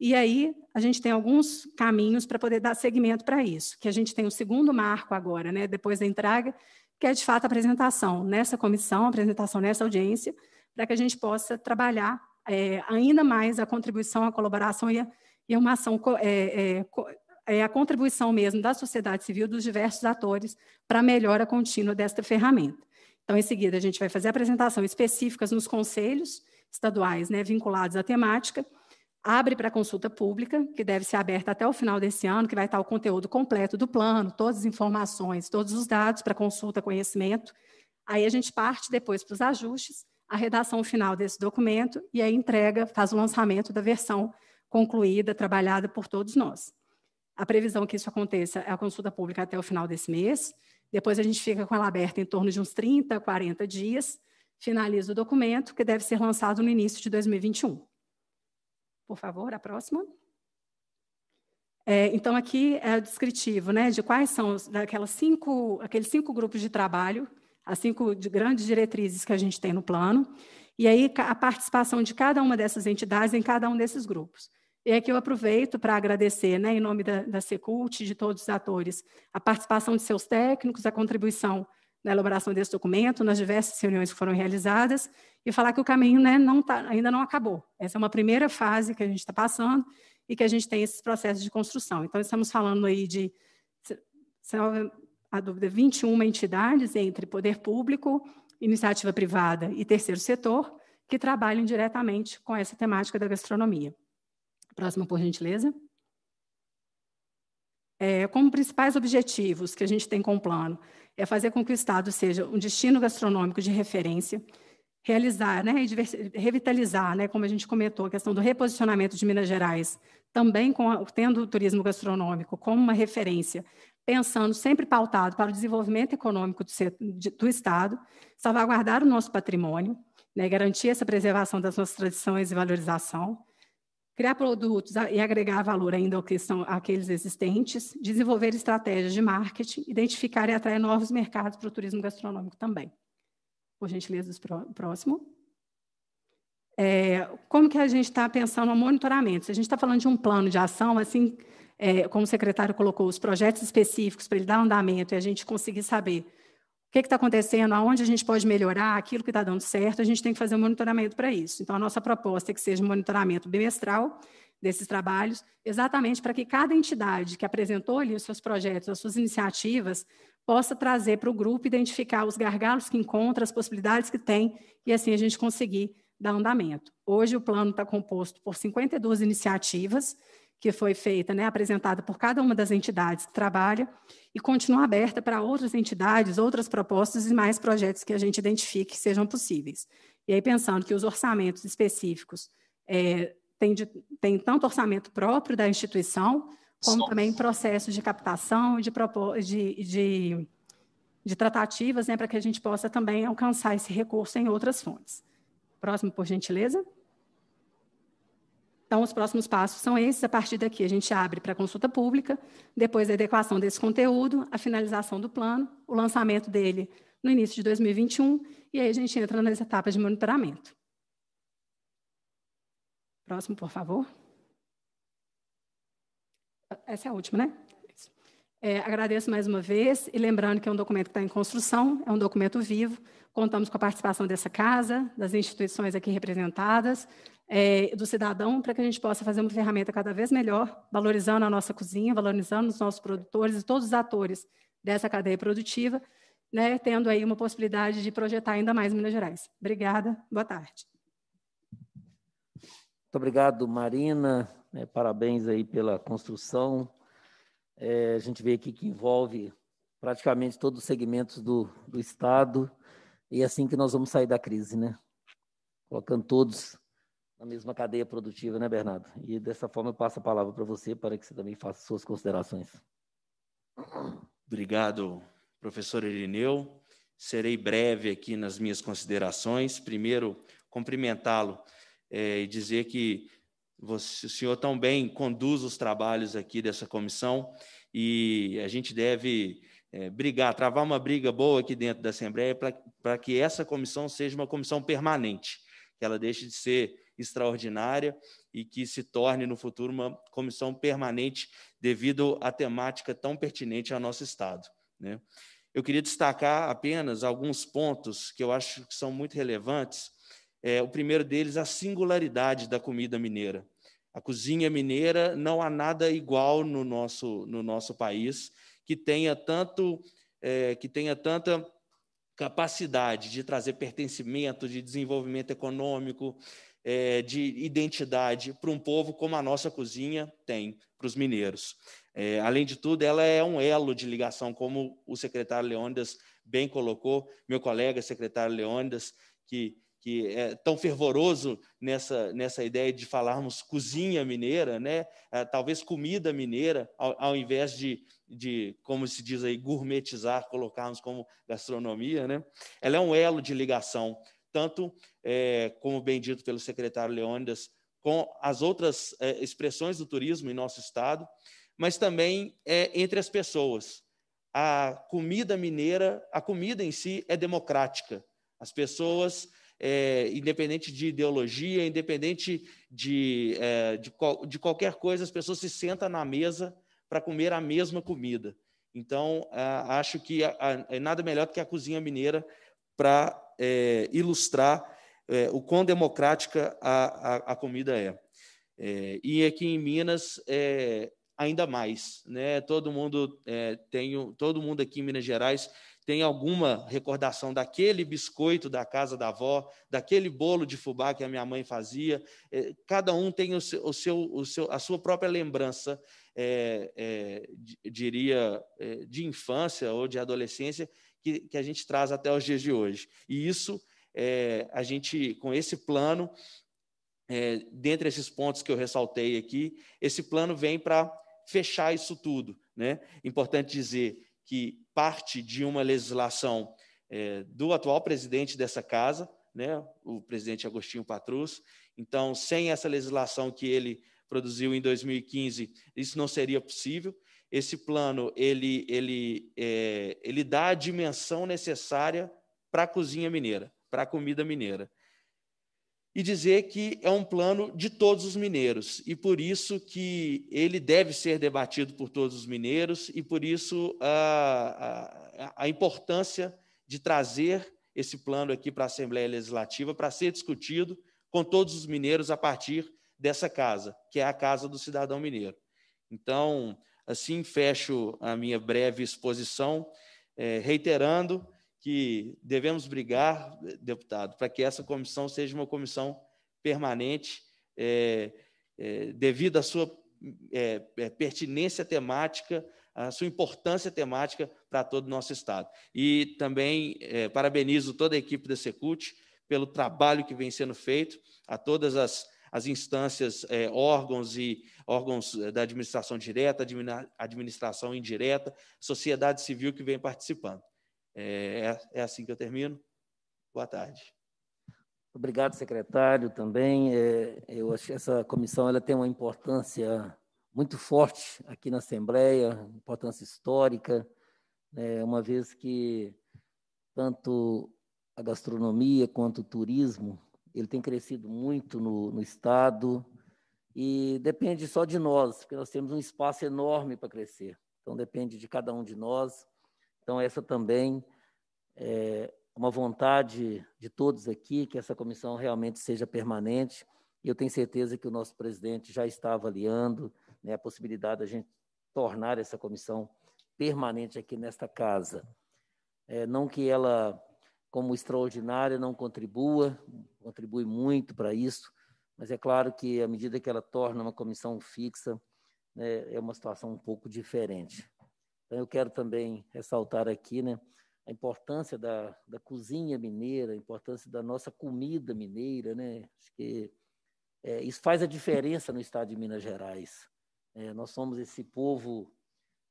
e aí a gente tem alguns caminhos para poder dar seguimento para isso, que a gente tem o segundo marco agora, né, depois da entrega, que é de fato a apresentação nessa comissão, a apresentação nessa audiência, para que a gente possa trabalhar é, ainda mais a contribuição, a colaboração e, a, e uma ação é, é, é, a contribuição mesmo da sociedade civil, dos diversos atores, para a melhora contínua desta ferramenta. Então, em seguida, a gente vai fazer apresentação específicas nos conselhos estaduais né, vinculados à temática, abre para consulta pública, que deve ser aberta até o final desse ano, que vai estar o conteúdo completo do plano, todas as informações, todos os dados para consulta, conhecimento. Aí a gente parte depois para os ajustes, a redação final desse documento e aí entrega, faz o lançamento da versão concluída, trabalhada por todos nós. A previsão que isso aconteça é a consulta pública até o final desse mês. Depois a gente fica com ela aberta em torno de uns 30, 40 dias, finaliza o documento, que deve ser lançado no início de 2021. Por favor, a próxima. É, então, aqui é o descritivo né, de quais são os, daquelas cinco, aqueles cinco grupos de trabalho, as cinco de grandes diretrizes que a gente tem no plano, e aí a participação de cada uma dessas entidades em cada um desses grupos. E aqui eu aproveito para agradecer, né, em nome da, da Secult, de todos os atores, a participação de seus técnicos, a contribuição na elaboração desse documento, nas diversas reuniões que foram realizadas, e falar que o caminho né, não tá, ainda não acabou. Essa é uma primeira fase que a gente está passando e que a gente tem esses processos de construção. Então, estamos falando aí de, se não a dúvida, 21 entidades entre poder público, iniciativa privada e terceiro setor, que trabalham diretamente com essa temática da gastronomia. Próxima, por gentileza. É, como principais objetivos que a gente tem com o plano, é fazer com que o Estado seja um destino gastronômico de referência, realizar né, e revitalizar, né, como a gente comentou, a questão do reposicionamento de Minas Gerais, também com, tendo o turismo gastronômico como uma referência, pensando sempre pautado para o desenvolvimento econômico do, do Estado, salvaguardar o nosso patrimônio, né, garantir essa preservação das nossas tradições e valorização, criar produtos e agregar valor ainda ao que são aqueles existentes, desenvolver estratégias de marketing, identificar e atrair novos mercados para o turismo gastronômico também. Por gentileza, o próximo. É, como que a gente está pensando no monitoramento? Se a gente está falando de um plano de ação, assim, é, como o secretário colocou, os projetos específicos para ele dar andamento e a gente conseguir saber o que está acontecendo, aonde a gente pode melhorar, aquilo que está dando certo, a gente tem que fazer um monitoramento para isso. Então, a nossa proposta é que seja um monitoramento bimestral desses trabalhos, exatamente para que cada entidade que apresentou ali os seus projetos, as suas iniciativas, possa trazer para o grupo, identificar os gargalos que encontra, as possibilidades que tem, e assim a gente conseguir dar andamento. Hoje, o plano está composto por 52 iniciativas, que foi feita, né, apresentada por cada uma das entidades que trabalha e continua aberta para outras entidades, outras propostas e mais projetos que a gente identifique que sejam possíveis. E aí, pensando que os orçamentos específicos é, têm, tem tanto orçamento próprio da instituição, como também processos de captação e de, de, de, de tratativas, né, para que a gente possa também alcançar esse recurso em outras fontes. Próximo, por gentileza. Então, os próximos passos são esses. A partir daqui, a gente abre para consulta pública, depois a adequação desse conteúdo, a finalização do plano, o lançamento dele no início de 2021, e aí a gente entra nas etapas de monitoramento. Próximo, por favor. Essa é a última, né? É, agradeço mais uma vez e lembrando que é um documento que está em construção, é um documento vivo. Contamos com a participação dessa casa, das instituições aqui representadas, é, do cidadão para que a gente possa fazer uma ferramenta cada vez melhor, valorizando a nossa cozinha, valorizando os nossos produtores e todos os atores dessa cadeia produtiva, né, tendo aí uma possibilidade de projetar ainda mais Minas Gerais. Obrigada, boa tarde. Muito obrigado, Marina. É, parabéns aí pela construção. É, a gente vê aqui que envolve praticamente todos os segmentos do, do Estado, e é assim que nós vamos sair da crise, né? Colocando todos na mesma cadeia produtiva, né, Bernardo? E dessa forma eu passo a palavra para você para que você também faça suas considerações. Obrigado, professor Irineu. Serei breve aqui nas minhas considerações. Primeiro, cumprimentá-lo é, e dizer que você, o senhor tão bem conduz os trabalhos aqui dessa comissão e a gente deve é, brigar, travar uma briga boa aqui dentro da Assembleia para que essa comissão seja uma comissão permanente, que ela deixe de ser extraordinária e que se torne no futuro uma comissão permanente devido à temática tão pertinente ao nosso Estado. Né? Eu queria destacar apenas alguns pontos que eu acho que são muito relevantes. É, o primeiro deles, a singularidade da comida mineira. A cozinha mineira não há nada igual no nosso, no nosso país que tenha tanto é, que tenha tanta capacidade de trazer pertencimento, de desenvolvimento econômico, é, de identidade para um povo como a nossa cozinha tem para os mineiros. É, além de tudo, ela é um elo de ligação, como o secretário Leônidas bem colocou, meu colega secretário Leônidas, que, que é tão fervoroso nessa, nessa ideia de falarmos cozinha mineira, né? É, talvez comida mineira, ao, ao invés de, de, como se diz aí, gourmetizar, colocarmos como gastronomia. Né? Ela é um elo de ligação, tanto é, como bem dito pelo secretário Leônidas, com as outras é, expressões do turismo em nosso estado, mas também é, entre as pessoas. A comida mineira, a comida em si é democrática. As pessoas, é, independente de ideologia, independente de, é, de, de qualquer coisa, as pessoas se sentam na mesa para comer a mesma comida. Então, acho que é nada melhor do que a cozinha mineira para ilustrar é, o quão democrática a, a, a comida é. é. E aqui em Minas, é, ainda mais. Né? Todo, mundo, é, tem, todo mundo aqui em Minas Gerais tem alguma recordação daquele biscoito da casa da avó, daquele bolo de fubá que a minha mãe fazia. É, cada um tem o seu, o seu, o seu, a sua própria lembrança, é, é, diria, é, de infância ou de adolescência, que, que a gente traz até os dias de hoje. E isso é, a gente, com esse plano, é, dentre esses pontos que eu ressaltei aqui, esse plano vem para fechar isso tudo. Né? Importante dizer que parte de uma legislação é, do atual presidente dessa casa, né, o presidente Agostinho Patrus. Então, sem essa legislação que ele produziu em 2015, isso não seria possível. Esse plano ele ele é, ele dá a dimensão necessária para a cozinha mineira para a comida mineira. E dizer que é um plano de todos os mineiros, e por isso que ele deve ser debatido por todos os mineiros, e por isso a, a, a importância de trazer esse plano aqui para a Assembleia Legislativa para ser discutido com todos os mineiros a partir dessa casa, que é a Casa do Cidadão Mineiro. Então, assim fecho a minha breve exposição, eh, reiterando que devemos brigar, deputado, para que essa comissão seja uma comissão permanente, é, é, devido à sua é, é pertinência temática, à sua importância temática para todo o nosso Estado. E também é, parabenizo toda a equipe da Secult pelo trabalho que vem sendo feito, a todas as, as instâncias, é, órgãos e órgãos da administração direta, administração indireta, sociedade civil que vem participando. É, é, é assim que eu termino. Boa tarde. Obrigado, secretário, também. É, eu acho que essa comissão ela tem uma importância muito forte aqui na Assembleia, importância histórica, né, uma vez que tanto a gastronomia quanto o turismo ele tem crescido muito no, no Estado e depende só de nós, porque nós temos um espaço enorme para crescer. Então, depende de cada um de nós. Então, essa também é uma vontade de todos aqui, que essa comissão realmente seja permanente, e eu tenho certeza que o nosso presidente já está avaliando né, a possibilidade da gente tornar essa comissão permanente aqui nesta casa. É, não que ela, como extraordinária, não contribua, contribui muito para isso, mas é claro que à medida que ela torna uma comissão fixa, né, é uma situação um pouco diferente. Então, eu quero também ressaltar aqui né, a importância da, da cozinha mineira, a importância da nossa comida mineira. Né? Acho que é, isso faz a diferença no estado de Minas Gerais. É, nós somos esse povo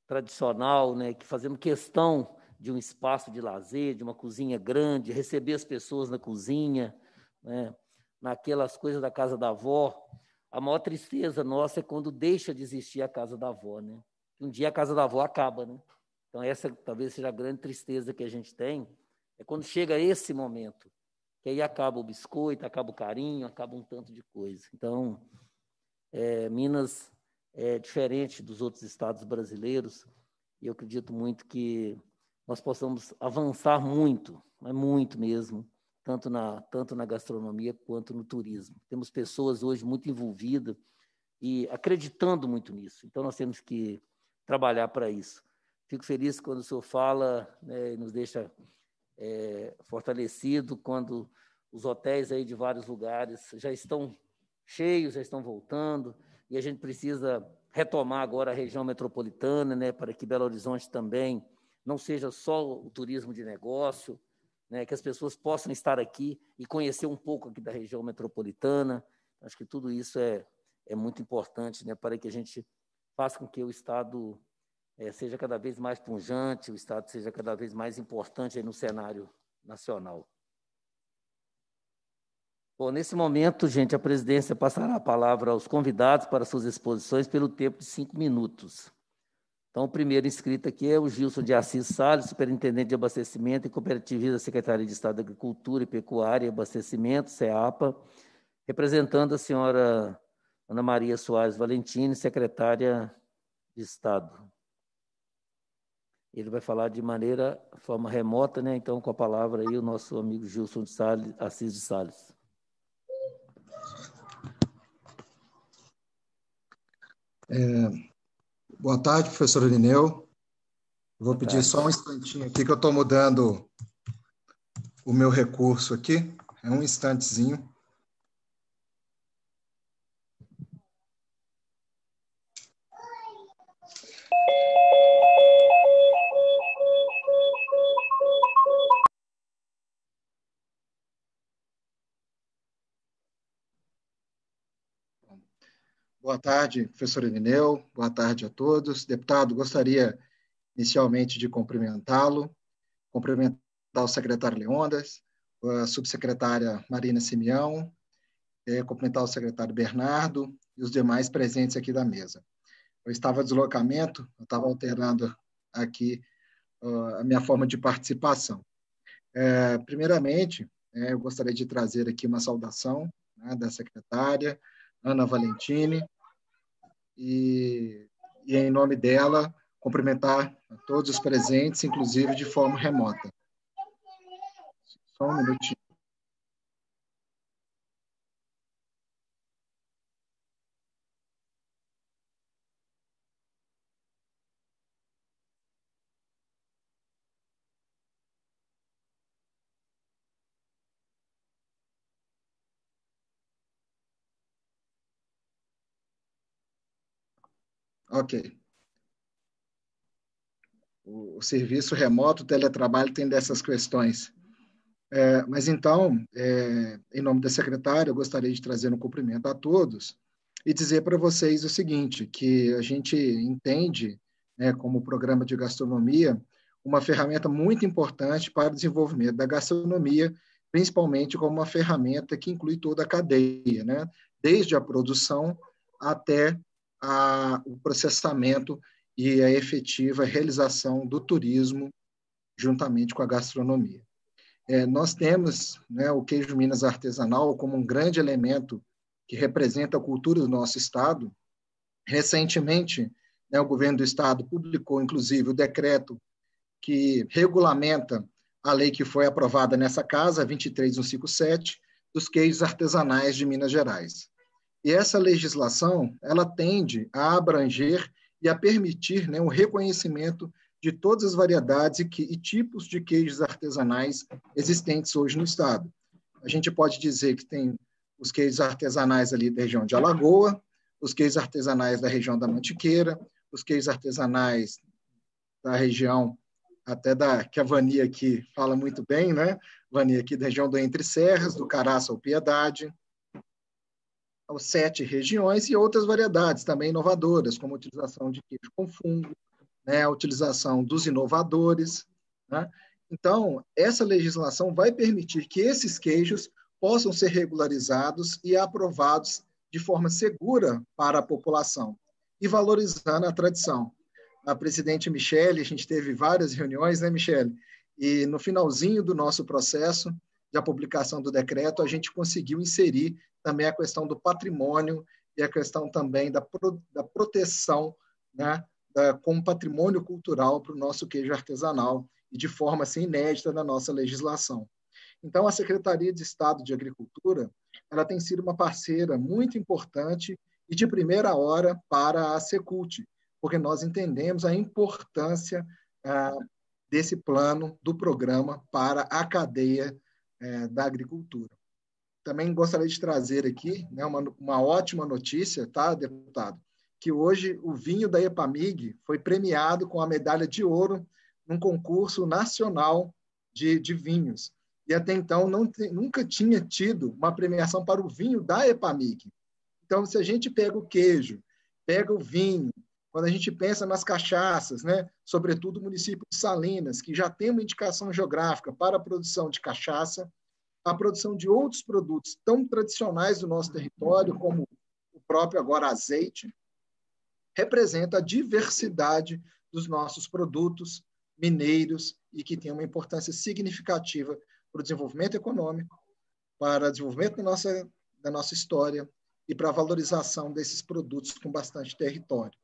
tradicional né, que fazemos questão de um espaço de lazer, de uma cozinha grande, receber as pessoas na cozinha, né, naquelas coisas da casa da avó. A maior tristeza nossa é quando deixa de existir a casa da avó, né? um dia a casa da avó acaba, né? Então essa talvez seja a grande tristeza que a gente tem, é quando chega esse momento, que aí acaba o biscoito, acaba o carinho, acaba um tanto de coisa. Então, é, Minas é diferente dos outros estados brasileiros, e eu acredito muito que nós possamos avançar muito, mas muito mesmo, tanto na, tanto na gastronomia quanto no turismo. Temos pessoas hoje muito envolvidas e acreditando muito nisso. Então, nós temos que trabalhar para isso. Fico feliz quando o senhor fala né, e nos deixa é, fortalecido, quando os hotéis aí de vários lugares já estão cheios, já estão voltando, e a gente precisa retomar agora a região metropolitana, né, para que Belo Horizonte também não seja só o turismo de negócio, né, que as pessoas possam estar aqui e conhecer um pouco aqui da região metropolitana. Acho que tudo isso é, é muito importante né, para que a gente faz com que o Estado é, seja cada vez mais punjante, o Estado seja cada vez mais importante no cenário nacional. Bom, nesse momento, gente, a presidência passará a palavra aos convidados para suas exposições pelo tempo de cinco minutos. Então, o primeiro inscrito aqui é o Gilson de Assis Salles, superintendente de abastecimento e cooperativismo da Secretaria de Estado da Agricultura e Pecuária e Abastecimento, CEAPA, representando a senhora Ana Maria Soares Valentini, secretária de Estado. Ele vai falar de maneira, forma remota, né? Então, com a palavra aí, o nosso amigo Gilson de Salles, Assis de Salles. É, boa tarde, professor Lineu. Vou boa pedir tarde. só um instantinho aqui que eu estou mudando o meu recurso aqui. É um instantezinho. Boa tarde, professor Elineu. Boa tarde a todos. Deputado, gostaria inicialmente de cumprimentá-lo, cumprimentar o secretário Leondas, a subsecretária Marina Simeão, é, cumprimentar o secretário Bernardo e os demais presentes aqui da mesa. Eu estava deslocamento, eu estava alterando aqui uh, a minha forma de participação. É, primeiramente, é, eu gostaria de trazer aqui uma saudação né, da secretária Ana Valentini, e, e em nome dela, cumprimentar a todos os presentes, inclusive de forma remota. Só um minutinho. Ok. O, o serviço remoto, o teletrabalho tem dessas questões. É, mas então, é, em nome da secretária, eu gostaria de trazer um cumprimento a todos e dizer para vocês o seguinte, que a gente entende, né, como programa de gastronomia, uma ferramenta muito importante para o desenvolvimento da gastronomia, principalmente como uma ferramenta que inclui toda a cadeia, né? desde a produção até a, o processamento e a efetiva realização do turismo juntamente com a gastronomia. É, nós temos né, o queijo Minas artesanal como um grande elemento que representa a cultura do nosso estado. Recentemente, né, o governo do estado publicou, inclusive, o decreto que regulamenta a lei que foi aprovada nessa casa, 23157, dos queijos artesanais de Minas Gerais. E essa legislação, ela tende a abranger e a permitir né, o um reconhecimento de todas as variedades e, que, e tipos de queijos artesanais existentes hoje no Estado. A gente pode dizer que tem os queijos artesanais ali da região de Alagoa, os queijos artesanais da região da Mantiqueira, os queijos artesanais da região até da que a Vania aqui fala muito bem, né? Vania aqui da região do Entre Serras, do Caraça ao Piedade, as sete regiões e outras variedades também inovadoras, como a utilização de queijo com fungo, né, a utilização dos inovadores. Né? Então, essa legislação vai permitir que esses queijos possam ser regularizados e aprovados de forma segura para a população e valorizando a tradição. A presidente Michele, a gente teve várias reuniões, né, Michele? E no finalzinho do nosso processo, da publicação do decreto, a gente conseguiu inserir também a questão do patrimônio e a questão também da, pro, da proteção né, da, como patrimônio cultural para o nosso queijo artesanal e de forma assim, inédita na nossa legislação. Então, a Secretaria de Estado de Agricultura ela tem sido uma parceira muito importante e de primeira hora para a Secult, porque nós entendemos a importância ah, desse plano, do programa para a cadeia é, da agricultura. Também gostaria de trazer aqui né, uma, uma ótima notícia, tá, deputado? Que hoje o vinho da EPAMIG foi premiado com a medalha de ouro num concurso nacional de, de vinhos. E até então não te, nunca tinha tido uma premiação para o vinho da EPAMIG. Então, se a gente pega o queijo, pega o vinho, quando a gente pensa nas cachaças, né, sobretudo o município de Salinas, que já tem uma indicação geográfica para a produção de cachaça, a produção de outros produtos tão tradicionais do nosso território, como o próprio agora azeite, representa a diversidade dos nossos produtos mineiros e que tem uma importância significativa para o desenvolvimento econômico, para o desenvolvimento da nossa, da nossa história e para a valorização desses produtos com bastante território.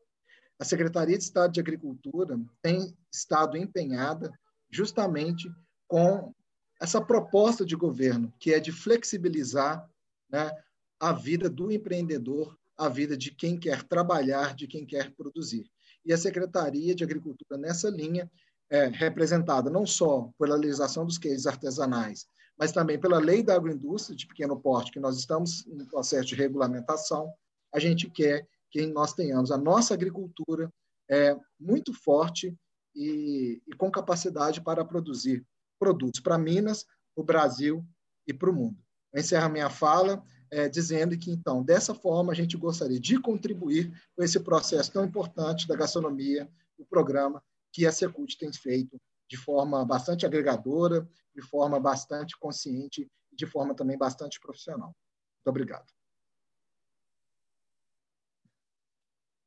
A Secretaria de Estado de Agricultura tem estado empenhada justamente com essa proposta de governo, que é de flexibilizar né, a vida do empreendedor, a vida de quem quer trabalhar, de quem quer produzir. E a Secretaria de Agricultura, nessa linha, é representada não só pela legislação dos queijos artesanais, mas também pela lei da agroindústria de pequeno porte, que nós estamos em processo de regulamentação, a gente quer que nós tenhamos a nossa agricultura é, muito forte e, e com capacidade para produzir produtos para Minas, o Brasil e para o mundo. Eu encerro a minha fala é, dizendo que, então, dessa forma, a gente gostaria de contribuir com esse processo tão importante da gastronomia, o programa que a Secult tem feito de forma bastante agregadora, de forma bastante consciente, de forma também bastante profissional. Muito obrigado.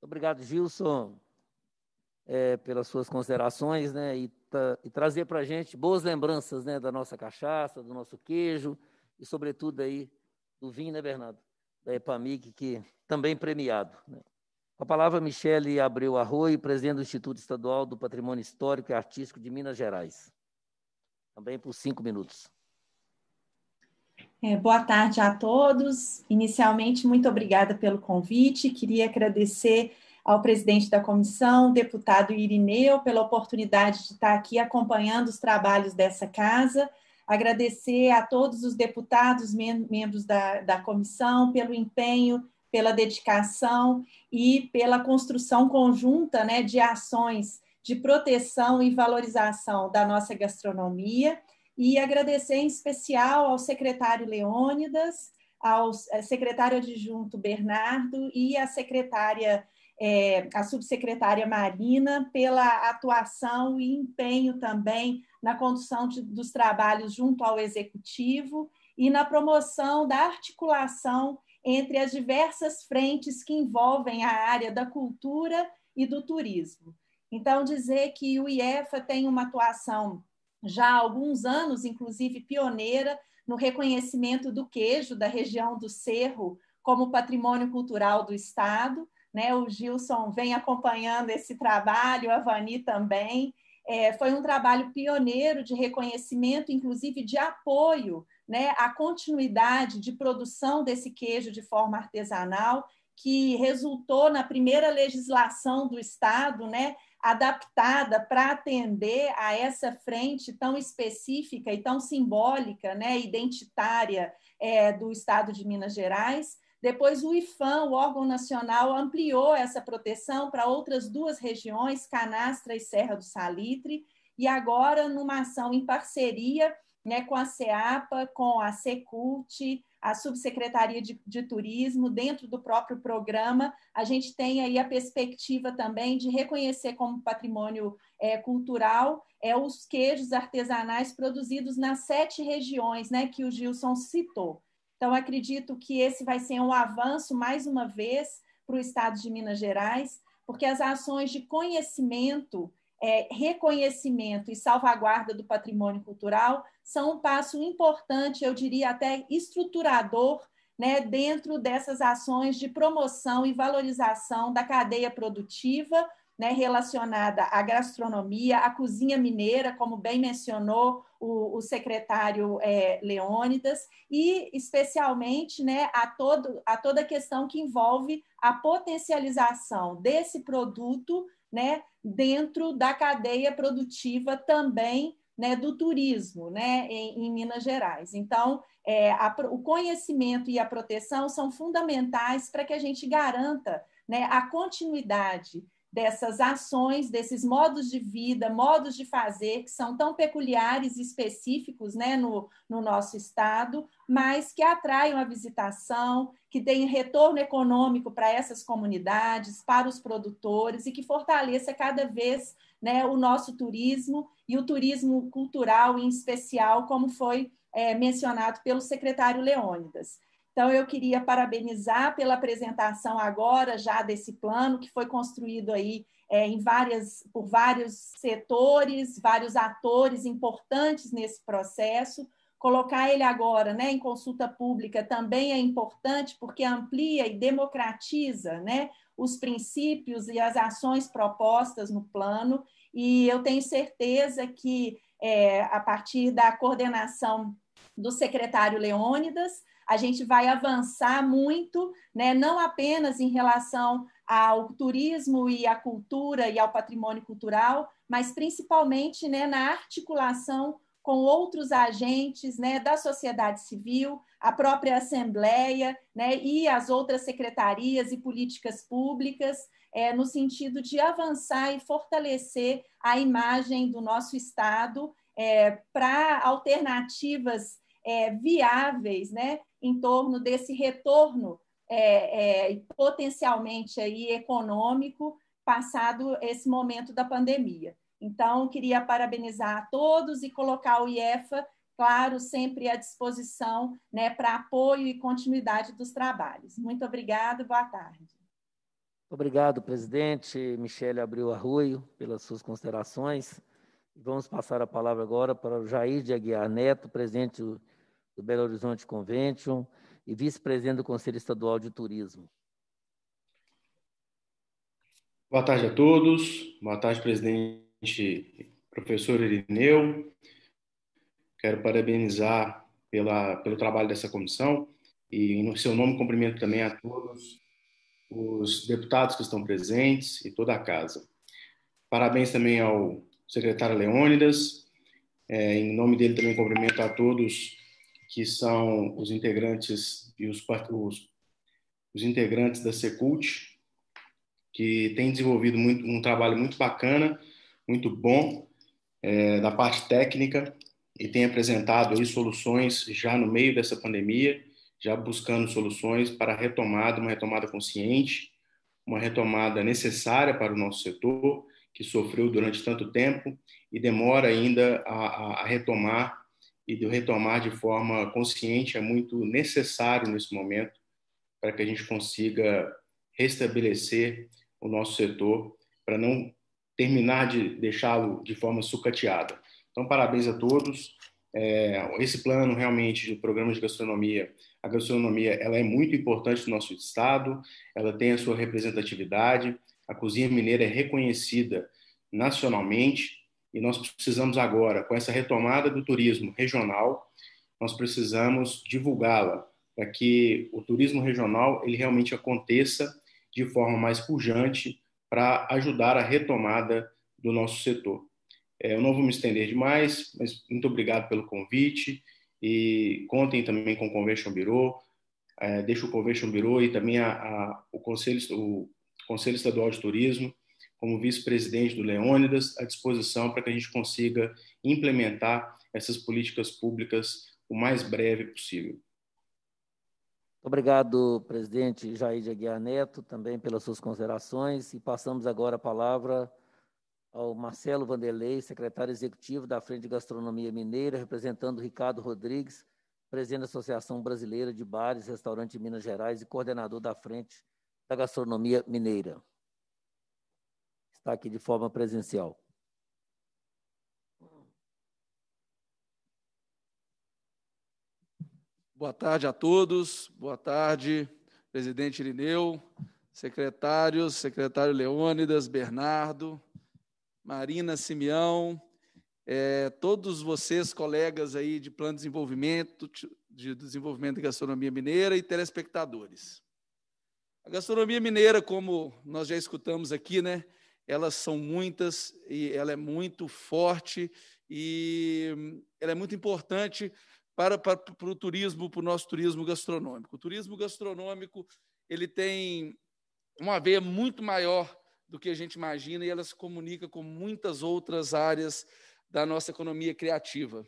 Obrigado, Gilson, é, pelas suas considerações, né? E, e trazer para a gente boas lembranças, né? Da nossa cachaça, do nosso queijo e, sobretudo, aí do vinho, né, Bernardo? Da EPAMIC, que também premiado. Né? Com a palavra, Michele Abreu Arroio, presidente do Instituto Estadual do Patrimônio Histórico e Artístico de Minas Gerais. Também por cinco minutos. É, boa tarde a todos. Inicialmente, muito obrigada pelo convite. Queria agradecer ao presidente da comissão, deputado Irineu, pela oportunidade de estar aqui acompanhando os trabalhos dessa casa. Agradecer a todos os deputados, mem membros da, da comissão, pelo empenho, pela dedicação e pela construção conjunta né, de ações de proteção e valorização da nossa gastronomia e agradecer em especial ao secretário Leônidas, ao eh, secretário adjunto Bernardo e à secretária, é, subsecretária Marina, pela atuação e empenho também na condução de, dos trabalhos junto ao executivo e na promoção da articulação entre as diversas frentes que envolvem a área da cultura e do turismo. Então, dizer que o IEFA tem uma atuação já há alguns anos, inclusive pioneira no reconhecimento do queijo da região do Cerro como patrimônio cultural do Estado. Né? O Gilson vem acompanhando esse trabalho, a Vani também. É, foi um trabalho pioneiro de reconhecimento, inclusive de apoio né, à continuidade de produção desse queijo de forma artesanal, que resultou na primeira legislação do Estado, né, adaptada para atender a essa frente tão específica e tão simbólica, né, identitária é, do Estado de Minas Gerais. Depois, o IFAM, o órgão nacional, ampliou essa proteção para outras duas regiões, Canastra e Serra do Salitre, e agora, numa ação em parceria né, com a CEAPA, com a Secult, a Subsecretaria de, de Turismo, dentro do próprio programa, a gente tem aí a perspectiva também de reconhecer como patrimônio é, cultural é, os queijos artesanais produzidos nas sete regiões né, que o Gilson citou. Então, acredito que esse vai ser um avanço, mais uma vez, para o estado de Minas Gerais, porque as ações de conhecimento é, reconhecimento e salvaguarda do patrimônio cultural são um passo importante, eu diria até estruturador, né, dentro dessas ações de promoção e valorização da cadeia produtiva né, relacionada à gastronomia, à cozinha mineira, como bem mencionou o, o secretário é, Leônidas, e especialmente né, a, todo, a toda a questão que envolve a potencialização desse produto né, dentro da cadeia produtiva também né, do turismo né, em, em, Minas Gerais. Então, é, a, o conhecimento e a proteção são fundamentais para que a gente garanta né, a continuidade dessas ações, desses modos de vida, modos de fazer que são tão peculiares e específicos né, no, no nosso estado, mas que atraiam a visitação, que deem retorno econômico para essas comunidades, para os produtores e que fortaleça cada vez né, o nosso turismo e o turismo cultural em especial, como foi é, mencionado pelo secretário Leônidas. Então, eu queria parabenizar pela apresentação agora já desse plano que foi construído aí é, em várias, por vários setores, vários atores importantes nesse processo. Colocar ele agora né, em consulta pública também é importante, porque amplia e democratiza né, os princípios e as ações propostas no plano, e eu tenho certeza que, é, a partir da coordenação do secretário Leônidas, a gente vai avançar muito, né? não apenas em relação ao turismo e à cultura e ao patrimônio cultural, mas principalmente né, na articulação com outros agentes né, da sociedade civil, a própria Assembleia né, e as outras secretarias e políticas públicas, é, no sentido de avançar e fortalecer a imagem do nosso Estado é, para alternativas é, viáveis né, em torno desse retorno é, é, potencialmente aí econômico passado esse momento da pandemia. Então, queria parabenizar a todos e colocar o IEFA, claro, sempre à disposição né, para apoio e continuidade dos trabalhos. Muito obrigada, boa tarde. Obrigado, presidente. Michele Abril Arruio, pelas suas considerações. Vamos passar a palavra agora para o Jair de Aguiar Neto, presidente do do Belo Horizonte Convention e vice-presidente do Conselho Estadual de Turismo. Boa tarde a todos. Boa tarde, presidente professor Irineu. Quero parabenizar pela, pelo trabalho dessa comissão e, no seu nome, cumprimento também a todos os deputados que estão presentes e toda a casa. Parabéns também ao secretário Leônidas. É, em nome dele também cumprimento a todos que são os integrantes e os, os, os integrantes da Secult, que tem desenvolvido muito, um trabalho muito bacana, muito bom é, da parte técnica e tem apresentado aí soluções já no meio dessa pandemia, já buscando soluções para a retomada, uma retomada consciente, uma retomada necessária para o nosso setor, que sofreu durante tanto tempo e demora ainda a, a retomar e do retomar de forma consciente é muito necessário nesse momento para que a gente consiga restabelecer o nosso setor para não terminar de deixá-lo de forma sucateada. Então, parabéns a todos. É, esse plano realmente de programa de gastronomia, a gastronomia ela é muito importante no nosso estado, ela tem a sua representatividade, a cozinha mineira é reconhecida nacionalmente e nós precisamos agora, com essa retomada do turismo regional, nós precisamos divulgá-la para que o turismo regional ele realmente aconteça de forma mais pujante para ajudar a retomada do nosso setor. É, eu não vou me estender demais, mas muito obrigado pelo convite e contem também com o Convention Bureau, é, deixa o Convention Bureau e também a, a, o, Conselho, o Conselho Estadual de Turismo como vice-presidente do Leônidas, à disposição para que a gente consiga implementar essas políticas públicas o mais breve possível. Obrigado, presidente Jair de Aguiar Neto, também pelas suas considerações. E passamos agora a palavra ao Marcelo Vanderlei, secretário executivo da Frente de Gastronomia Mineira, representando Ricardo Rodrigues, presidente da Associação Brasileira de Bares e Restaurantes de Minas Gerais e coordenador da Frente da Gastronomia Mineira estar tá aqui de forma presencial. Boa tarde a todos, boa tarde, presidente Irineu, secretários, secretário Leônidas, Bernardo, Marina Simeão, é, todos vocês, colegas aí de plano de desenvolvimento, de desenvolvimento da gastronomia mineira e telespectadores. A gastronomia mineira, como nós já escutamos aqui, né, elas são muitas e ela é muito forte e ela é muito importante para, para, para o turismo, para o nosso turismo gastronômico. O turismo gastronômico ele tem uma veia muito maior do que a gente imagina e ela se comunica com muitas outras áreas da nossa economia criativa.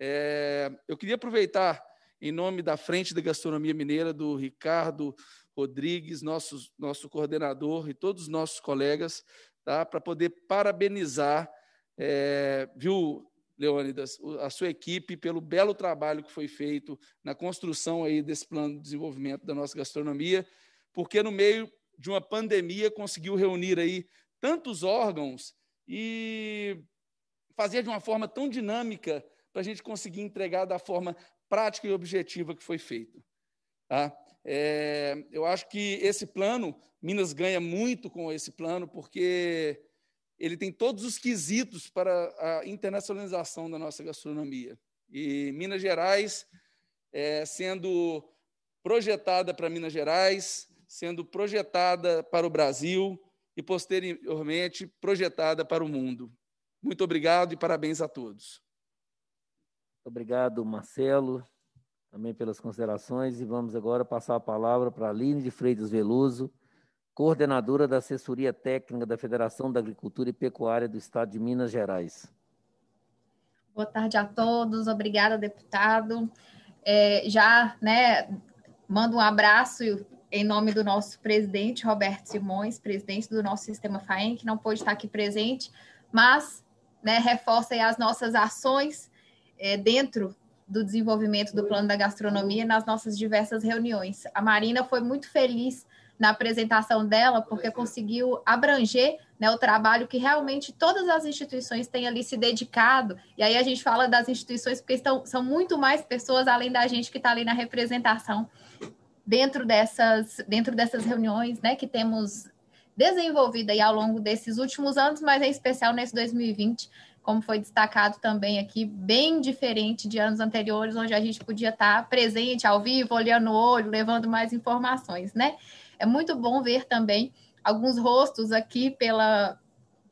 É, eu queria aproveitar, em nome da Frente da Gastronomia Mineira, do Ricardo, Rodrigues, nosso, nosso coordenador e todos os nossos colegas, tá? para poder parabenizar, é, viu, Leônidas, a sua equipe pelo belo trabalho que foi feito na construção aí desse plano de desenvolvimento da nossa gastronomia, porque no meio de uma pandemia conseguiu reunir aí tantos órgãos e fazer de uma forma tão dinâmica para a gente conseguir entregar da forma prática e objetiva que foi feito. Tá? É, eu acho que esse plano, Minas ganha muito com esse plano, porque ele tem todos os quesitos para a internacionalização da nossa gastronomia. E Minas Gerais é, sendo projetada para Minas Gerais, sendo projetada para o Brasil e, posteriormente, projetada para o mundo. Muito obrigado e parabéns a todos. Obrigado, Marcelo também pelas considerações e vamos agora passar a palavra para a Aline de Freitas Veloso, coordenadora da assessoria técnica da Federação da Agricultura e Pecuária do Estado de Minas Gerais. Boa tarde a todos, obrigada, deputado. É, já né, mando um abraço em nome do nosso presidente, Roberto Simões, presidente do nosso sistema FAEN, que não pôde estar aqui presente, mas né, reforça as nossas ações é, dentro do desenvolvimento do plano da gastronomia nas nossas diversas reuniões. A Marina foi muito feliz na apresentação dela, porque conseguiu abranger né, o trabalho que realmente todas as instituições têm ali se dedicado. E aí a gente fala das instituições, porque estão, são muito mais pessoas além da gente que está ali na representação dentro dessas, dentro dessas reuniões né, que temos desenvolvido aí ao longo desses últimos anos, mas em especial nesse 2020, como foi destacado também aqui, bem diferente de anos anteriores, onde a gente podia estar tá presente ao vivo, olhando o olho, levando mais informações, né? É muito bom ver também alguns rostos aqui pela,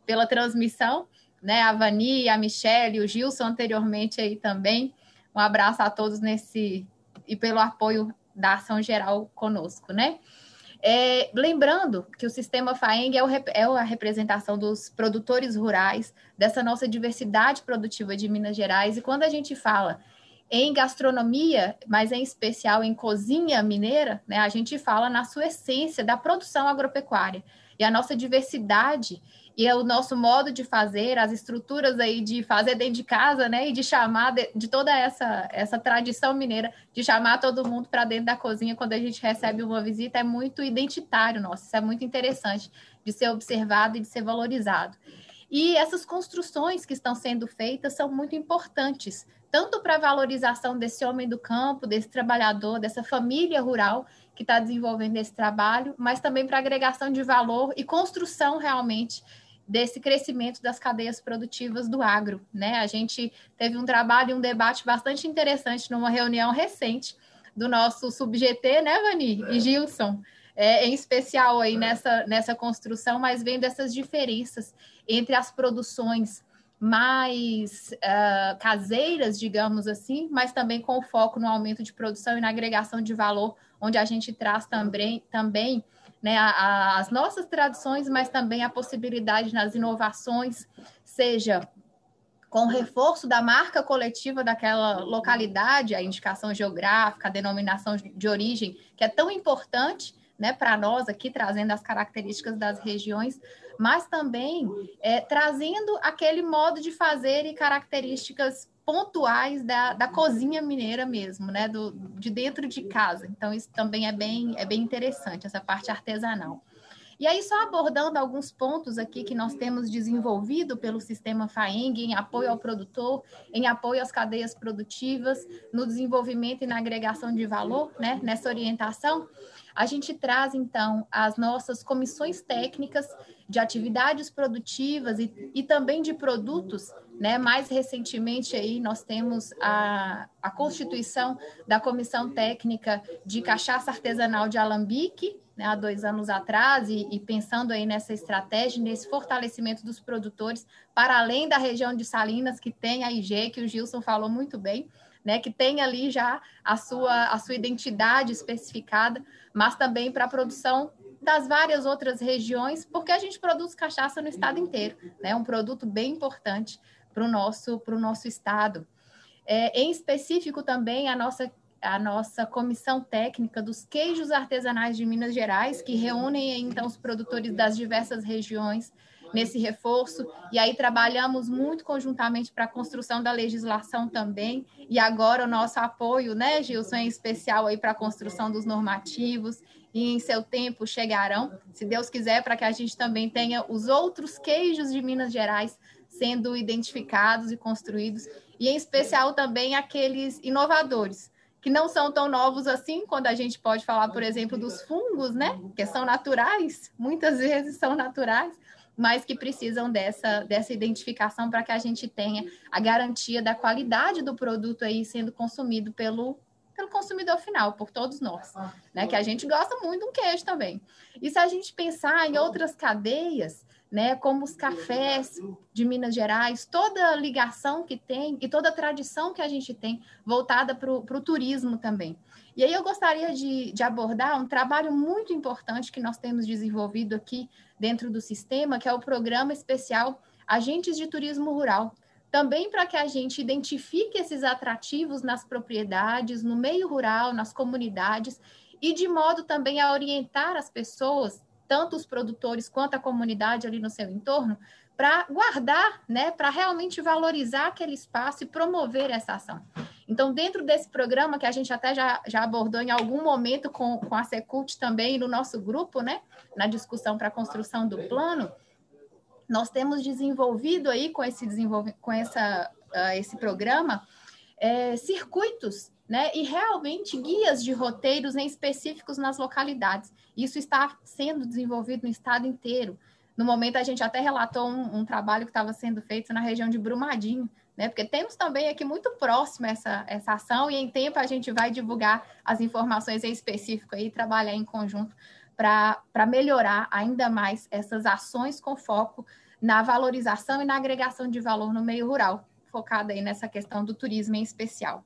pela transmissão, né? A Vani, a Michelle, o Gilson anteriormente aí também. Um abraço a todos nesse e pelo apoio da ação geral conosco, né? É, lembrando que o sistema FAENG é, o, é, a representação dos produtores rurais, dessa nossa diversidade produtiva de Minas Gerais. E quando a gente fala em gastronomia, mas em especial em cozinha mineira, né, a gente fala na sua essência da produção agropecuária. E a nossa diversidade e é o nosso modo de fazer, as estruturas aí de fazer dentro de casa, né? E de chamar de, de toda essa essa tradição mineira de chamar todo mundo para dentro da cozinha quando a gente recebe uma visita é muito identitário nosso. Isso é muito interessante de ser observado e de ser valorizado. E essas construções que estão sendo feitas são muito importantes, tanto para a valorização desse homem do campo, desse trabalhador, dessa família rural que está desenvolvendo esse trabalho, mas também para agregação de valor e construção realmente desse crescimento das cadeias produtivas do agro. Né? A gente teve um trabalho e um debate bastante interessante numa reunião recente do nosso subGT, né, Vani é. e Gilson? É, em especial aí é. nessa, nessa construção, mas vendo essas diferenças entre as produções mais uh, caseiras, digamos assim, mas também com foco no aumento de produção e na agregação de valor, onde a gente traz também, também né, a, as nossas tradições, mas também a possibilidade nas inovações, seja com o reforço da marca coletiva daquela localidade, a indicação geográfica, a denominação de origem, que é tão importante né, para nós aqui, trazendo as características das regiões, mas também é, trazendo aquele modo de fazer e características pontuais da, da cozinha mineira mesmo, né? Do, de dentro de casa. Então, isso também é bem, é bem interessante, essa parte artesanal. E aí, só abordando alguns pontos aqui que nós temos desenvolvido pelo sistema FAENG, em apoio ao produtor, em apoio às cadeias produtivas, no desenvolvimento e na agregação de valor, né? nessa orientação. A gente traz, então, as nossas comissões técnicas de atividades produtivas e, e também de produtos. Né? Mais recentemente, aí, nós temos a, a constituição da Comissão Técnica de Cachaça Artesanal de Alambique, né, há dois anos atrás e, e, pensando aí nessa estratégia, nesse fortalecimento dos produtores para além da região de Salinas, que tem a IG, que o Gilson falou muito bem, né, que tem ali já a sua, a sua identidade especificada, mas também para a produção das várias outras regiões, porque a gente produz cachaça no estado inteiro, né, um produto bem importante para o nosso, pro nosso estado. É, em específico também a nossa a nossa comissão técnica dos queijos artesanais de Minas Gerais, que reúnem então os produtores das diversas regiões nesse reforço, e aí trabalhamos muito conjuntamente para a construção da legislação também, e agora o nosso apoio, né, Gilson, em especial aí para a construção dos normativos, e em seu tempo chegarão, se Deus quiser, para que a gente também tenha os outros queijos de Minas Gerais sendo identificados e construídos, e em especial também aqueles inovadores, que não são tão novos assim, quando a gente pode falar, por exemplo, dos fungos, né? Que são naturais, muitas vezes são naturais, mas que precisam dessa, dessa identificação para que a gente tenha a garantia da qualidade do produto aí sendo consumido pelo, pelo consumidor final, por todos nós, né? Que a gente gosta muito de um queijo também. E se a gente pensar em outras cadeias, né, como os cafés de Minas Gerais, toda a ligação que tem e toda a tradição que a gente tem voltada para o turismo também. E aí eu gostaria de, de abordar um trabalho muito importante que nós temos desenvolvido aqui dentro do sistema, que é o Programa Especial Agentes de Turismo Rural, também para que a gente identifique esses atrativos nas propriedades, no meio rural, nas comunidades, e de modo também a orientar as pessoas, tanto os produtores quanto a comunidade ali no seu entorno, para guardar, né, para realmente valorizar aquele espaço e promover essa ação. Então, dentro desse programa, que a gente até já, já abordou em algum momento com, com a Secult também, no nosso grupo, né, na discussão para a construção do plano, nós temos desenvolvido aí com esse, desenvolv... com essa, uh, esse programa é, circuitos né, e realmente guias de roteiros em específicos nas localidades. Isso está sendo desenvolvido no estado inteiro. No momento, a gente até relatou um, um trabalho que estava sendo feito na região de Brumadinho, né? Porque temos também aqui muito próximo essa, essa ação e em tempo a gente vai divulgar as informações em específico e trabalhar em conjunto para melhorar ainda mais essas ações com foco na valorização e na agregação de valor no meio rural, focada aí nessa questão do turismo em especial.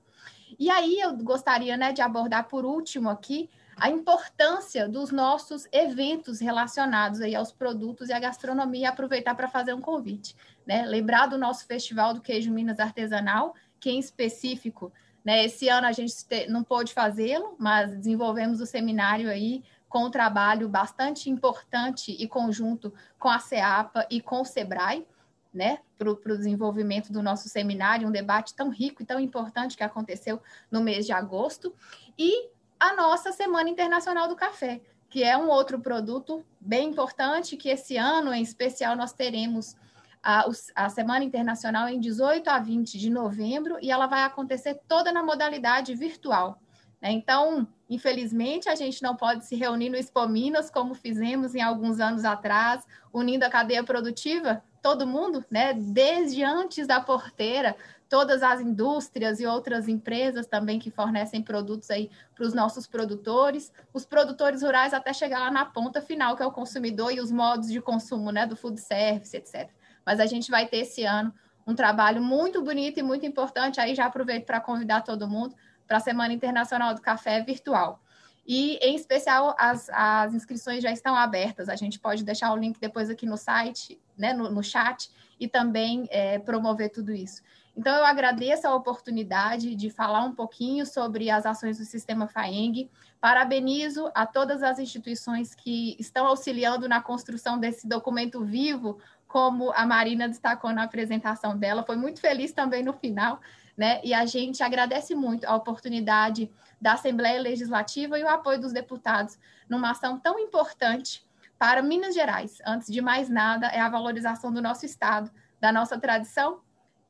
E aí eu gostaria né, de abordar por último aqui a importância dos nossos eventos relacionados aí aos produtos e à gastronomia, e aproveitar para fazer um convite, né? Lembrar do nosso Festival do Queijo Minas Artesanal, que em específico, né, esse ano a gente não pôde fazê-lo, mas desenvolvemos o seminário aí com um trabalho bastante importante e conjunto com a CEAPA e com o SEBRAE, né, para o desenvolvimento do nosso seminário, um debate tão rico e tão importante que aconteceu no mês de agosto. E a nossa Semana Internacional do Café, que é um outro produto bem importante que esse ano, em especial, nós teremos a, a Semana Internacional em 18 a 20 de novembro e ela vai acontecer toda na modalidade virtual. Né? Então, infelizmente, a gente não pode se reunir no Expo Minas como fizemos em alguns anos atrás, unindo a cadeia produtiva, todo mundo, né? desde antes da porteira todas as indústrias e outras empresas também que fornecem produtos aí para os nossos produtores, os produtores rurais até chegar lá na ponta final, que é o consumidor e os modos de consumo, né, do food service, etc. Mas a gente vai ter esse ano um trabalho muito bonito e muito importante, aí já aproveito para convidar todo mundo para a Semana Internacional do Café virtual. E, em especial, as, as inscrições já estão abertas. A gente pode deixar o link depois aqui no site, né, no, no chat, e também é, promover tudo isso. Então, eu agradeço a oportunidade de falar um pouquinho sobre as ações do sistema FAENG. Parabenizo a todas as instituições que estão auxiliando na construção desse documento vivo, como a Marina destacou na apresentação dela. Foi muito feliz também no final, né? E a gente agradece muito a oportunidade da Assembleia Legislativa e o apoio dos deputados numa ação tão importante para Minas Gerais. Antes de mais nada, é a valorização do nosso Estado, da nossa tradição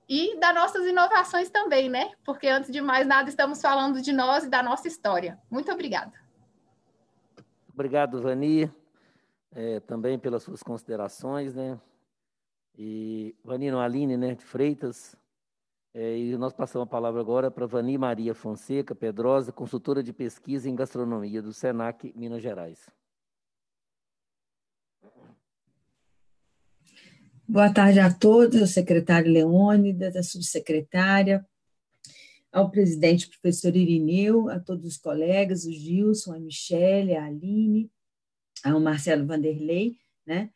e das nossas inovações também, né? Porque antes de mais nada, estamos falando de nós e da nossa história. Muito obrigada. Obrigado, Vani, é, também pelas suas considerações, né? E Vani, não, Aline, né, de Freitas. É, e nós passamos a palavra agora para Vani Maria Fonseca Pedrosa, consultora de pesquisa em gastronomia do SENAC Minas Gerais. Boa tarde a todos, ao secretário Leônidas, à subsecretária, ao presidente professor Irineu, a todos os colegas, o Gilson, a Michelle, a Aline, ao Marcelo Vanderlei, né?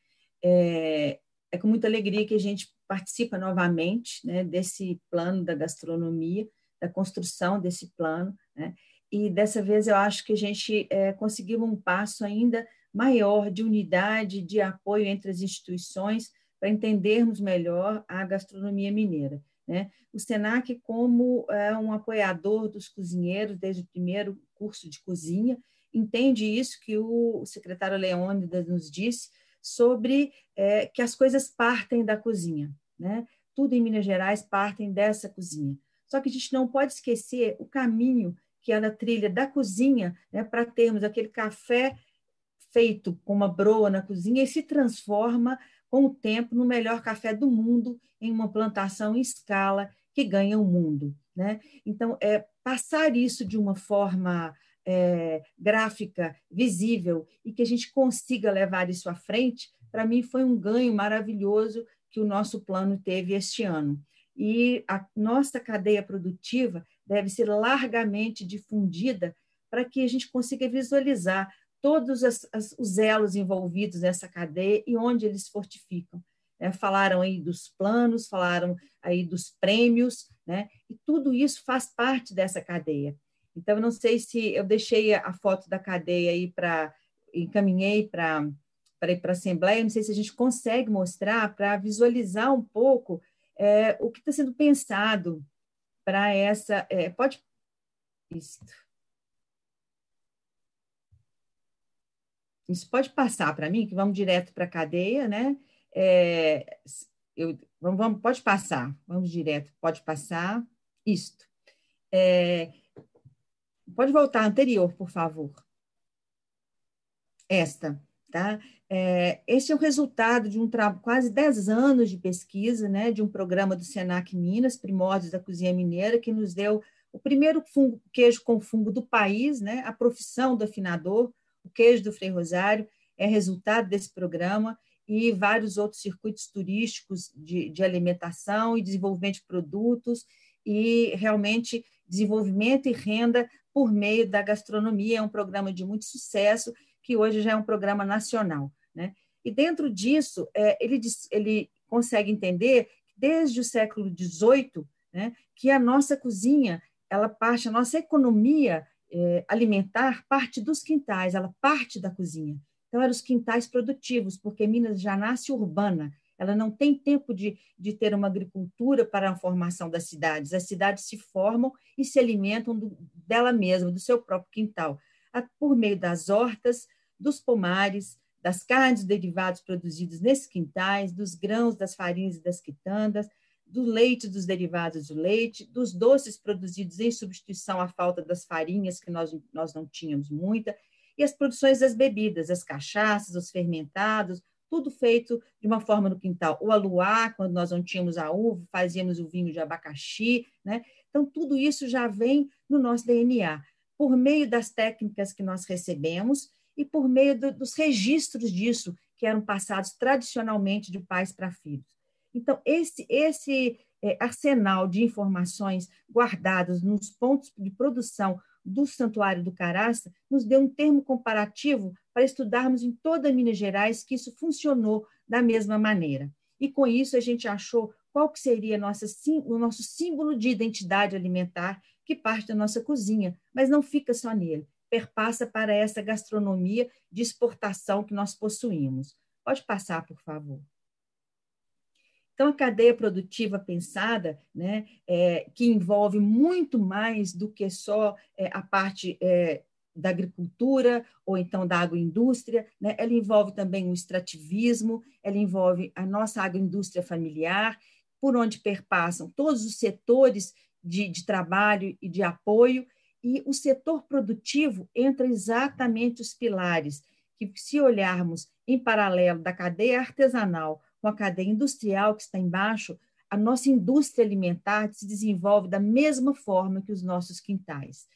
É, é com muita alegria que a gente participa novamente né, desse plano da gastronomia, da construção desse plano, né? E dessa vez eu acho que a gente é, conseguiu um passo ainda maior de unidade, de apoio entre as instituições, para entendermos melhor a gastronomia mineira. Né? O SENAC, como é, um apoiador dos cozinheiros desde o primeiro curso de cozinha, entende isso que o secretário Leônidas nos disse sobre é, que as coisas partem da cozinha. Né? Tudo em Minas Gerais partem dessa cozinha. Só que a gente não pode esquecer o caminho que é na trilha da cozinha né, para termos aquele café feito com uma broa na cozinha e se transforma com o tempo, no melhor café do mundo, em uma plantação em escala que ganha o mundo. Né? Então, é, passar isso de uma forma é, gráfica, visível, e que a gente consiga levar isso à frente, para mim foi um ganho maravilhoso que o nosso plano teve este ano. E a nossa cadeia produtiva deve ser largamente difundida para que a gente consiga visualizar todos as, as, os elos envolvidos nessa cadeia e onde eles fortificam. Né? Falaram aí dos planos, falaram aí dos prêmios, né? e tudo isso faz parte dessa cadeia. Então, não sei se eu deixei a foto da cadeia aí para. encaminhei para para ir para a Assembleia, não sei se a gente consegue mostrar para visualizar um pouco é, o que está sendo pensado para essa. É, pode. Isso. Isso pode passar para mim, que vamos direto para a cadeia, né? É, eu, vamos, vamos, pode passar, vamos direto, pode passar, isto. É, pode voltar anterior, por favor. Esta, tá? É, este é o resultado de um quase 10 anos de pesquisa, né, de um programa do Senac Minas, Primórdios da Cozinha Mineira, que nos deu o primeiro fungo, queijo com fungo do país, né, a profissão do afinador, o queijo do Frei Rosário é resultado desse programa e vários outros circuitos turísticos de, de alimentação e desenvolvimento de produtos e realmente desenvolvimento e renda por meio da gastronomia. É um programa de muito sucesso que hoje já é um programa nacional. Né? E dentro disso, é, ele, ele consegue entender desde o século XVIII né, que a nossa cozinha ela parte, a nossa economia é, alimentar parte dos quintais, ela parte da cozinha. Então, eram os quintais produtivos, porque Minas já nasce urbana, ela não tem tempo de, de ter uma agricultura para a formação das cidades. As cidades se formam e se alimentam do, dela mesma, do seu próprio quintal, por meio das hortas, dos pomares, das carnes derivados produzidos nesses quintais, dos grãos, das farinhas e das quitandas, do leite, dos derivados do leite, dos doces produzidos em substituição à falta das farinhas, que nós, nós não tínhamos muita, e as produções das bebidas, as cachaças, os fermentados, tudo feito de uma forma no quintal. O aluá, quando nós não tínhamos a uva, fazíamos o vinho de abacaxi, né? Então, tudo isso já vem no nosso DNA, por meio das técnicas que nós recebemos e por meio do, dos registros disso, que eram passados tradicionalmente de pais para filhos. Então, esse, esse é, arsenal de informações guardadas nos pontos de produção do Santuário do Caraça nos deu um termo comparativo para estudarmos em toda Minas Gerais que isso funcionou da mesma maneira. E com isso a gente achou qual que seria nossa, o nosso símbolo de identidade alimentar que parte da nossa cozinha, mas não fica só nele, perpassa para essa gastronomia de exportação que nós possuímos. Pode passar, por favor. Então, a cadeia produtiva pensada, né, é, que envolve muito mais do que só é, a parte é, da agricultura ou então da agroindústria, né, ela envolve também o extrativismo, ela envolve a nossa agroindústria familiar, por onde perpassam todos os setores de, de trabalho e de apoio, e o setor produtivo entra exatamente os pilares que, se olharmos em paralelo da cadeia artesanal com a cadeia industrial que está embaixo, a nossa indústria alimentar se desenvolve da mesma forma que os nossos quintais.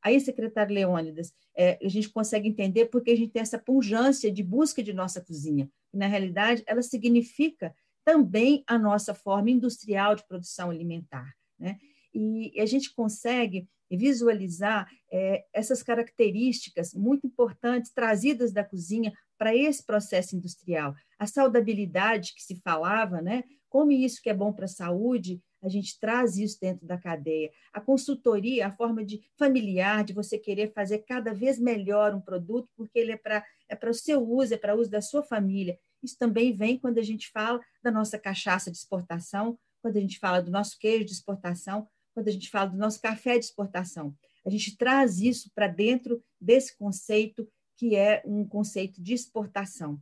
Aí, secretário Leônidas, é, a gente consegue entender porque a gente tem essa punjância de busca de nossa cozinha. Que, na realidade, ela significa também a nossa forma industrial de produção alimentar. Né? E a gente consegue visualizar é, essas características muito importantes trazidas da cozinha para esse processo industrial. A saudabilidade que se falava, né? Como isso que é bom para a saúde, a gente traz isso dentro da cadeia. A consultoria, a forma de familiar, de você querer fazer cada vez melhor um produto, porque ele é para é para o seu uso, é para o uso da sua família. Isso também vem quando a gente fala da nossa cachaça de exportação, quando a gente fala do nosso queijo de exportação, quando a gente fala do nosso café de exportação. A gente traz isso para dentro desse conceito que é um conceito de exportação.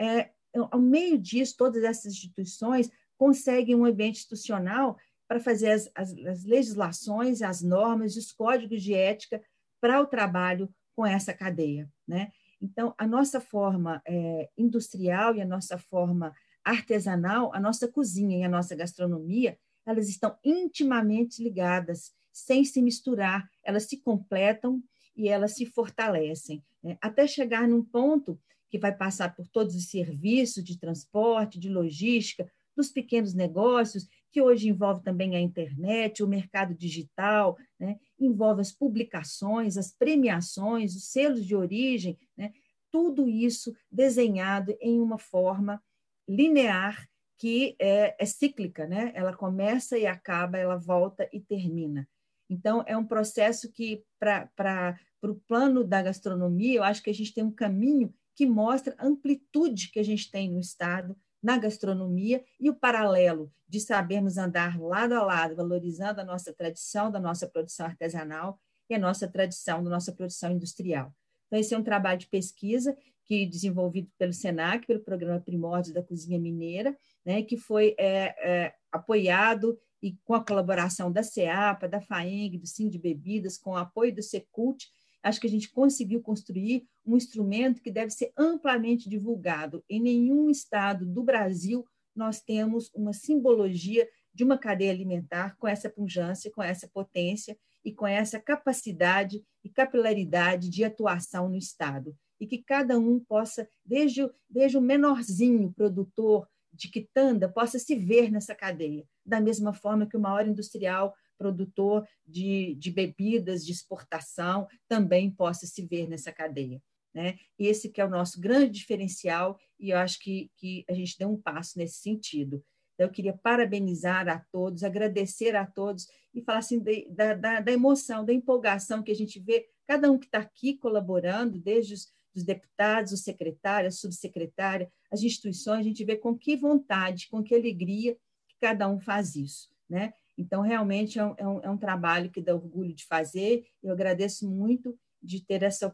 É, ao meio disso, todas essas instituições conseguem um ambiente institucional para fazer as, as, as legislações, as normas, os códigos de ética para o trabalho com essa cadeia. Né? Então, a nossa forma é, industrial e a nossa forma artesanal, a nossa cozinha e a nossa gastronomia, elas estão intimamente ligadas, sem se misturar, elas se completam e elas se fortalecem, né? até chegar num ponto que vai passar por todos os serviços de transporte, de logística, dos pequenos negócios, que hoje envolve também a internet, o mercado digital, né? envolve as publicações, as premiações, os selos de origem, né? tudo isso desenhado em uma forma linear que é, é cíclica, né? ela começa e acaba, ela volta e termina. Então, é um processo que, para o plano da gastronomia, eu acho que a gente tem um caminho que mostra a amplitude que a gente tem no Estado, na gastronomia, e o paralelo de sabermos andar lado a lado, valorizando a nossa tradição, da nossa produção artesanal e a nossa tradição, da nossa produção industrial. Então, esse é um trabalho de pesquisa que desenvolvido pelo SENAC, pelo programa Primórdios da Cozinha Mineira, né, que foi é, é, apoiado e com a colaboração da CEAPA, da FAENG, do Sim de Bebidas, com o apoio do Secult, acho que a gente conseguiu construir um instrumento que deve ser amplamente divulgado. Em nenhum estado do Brasil nós temos uma simbologia de uma cadeia alimentar com essa pujança, com essa potência e com essa capacidade e capilaridade de atuação no Estado. E que cada um possa, desde, desde o menorzinho produtor de quitanda, possa se ver nessa cadeia da mesma forma que o maior industrial produtor de, de bebidas de exportação também possa se ver nessa cadeia. Né? Esse que é o nosso grande diferencial e eu acho que, que a gente deu um passo nesse sentido. Então, eu queria parabenizar a todos, agradecer a todos e falar assim de, da, da, da, emoção, da empolgação que a gente vê, cada um que está aqui colaborando, desde os dos deputados, os secretários, subsecretária, as instituições, a gente vê com que vontade, com que alegria cada um faz isso, né? Então, realmente é um, é um, é um trabalho que dá orgulho de fazer. Eu agradeço muito de ter, essa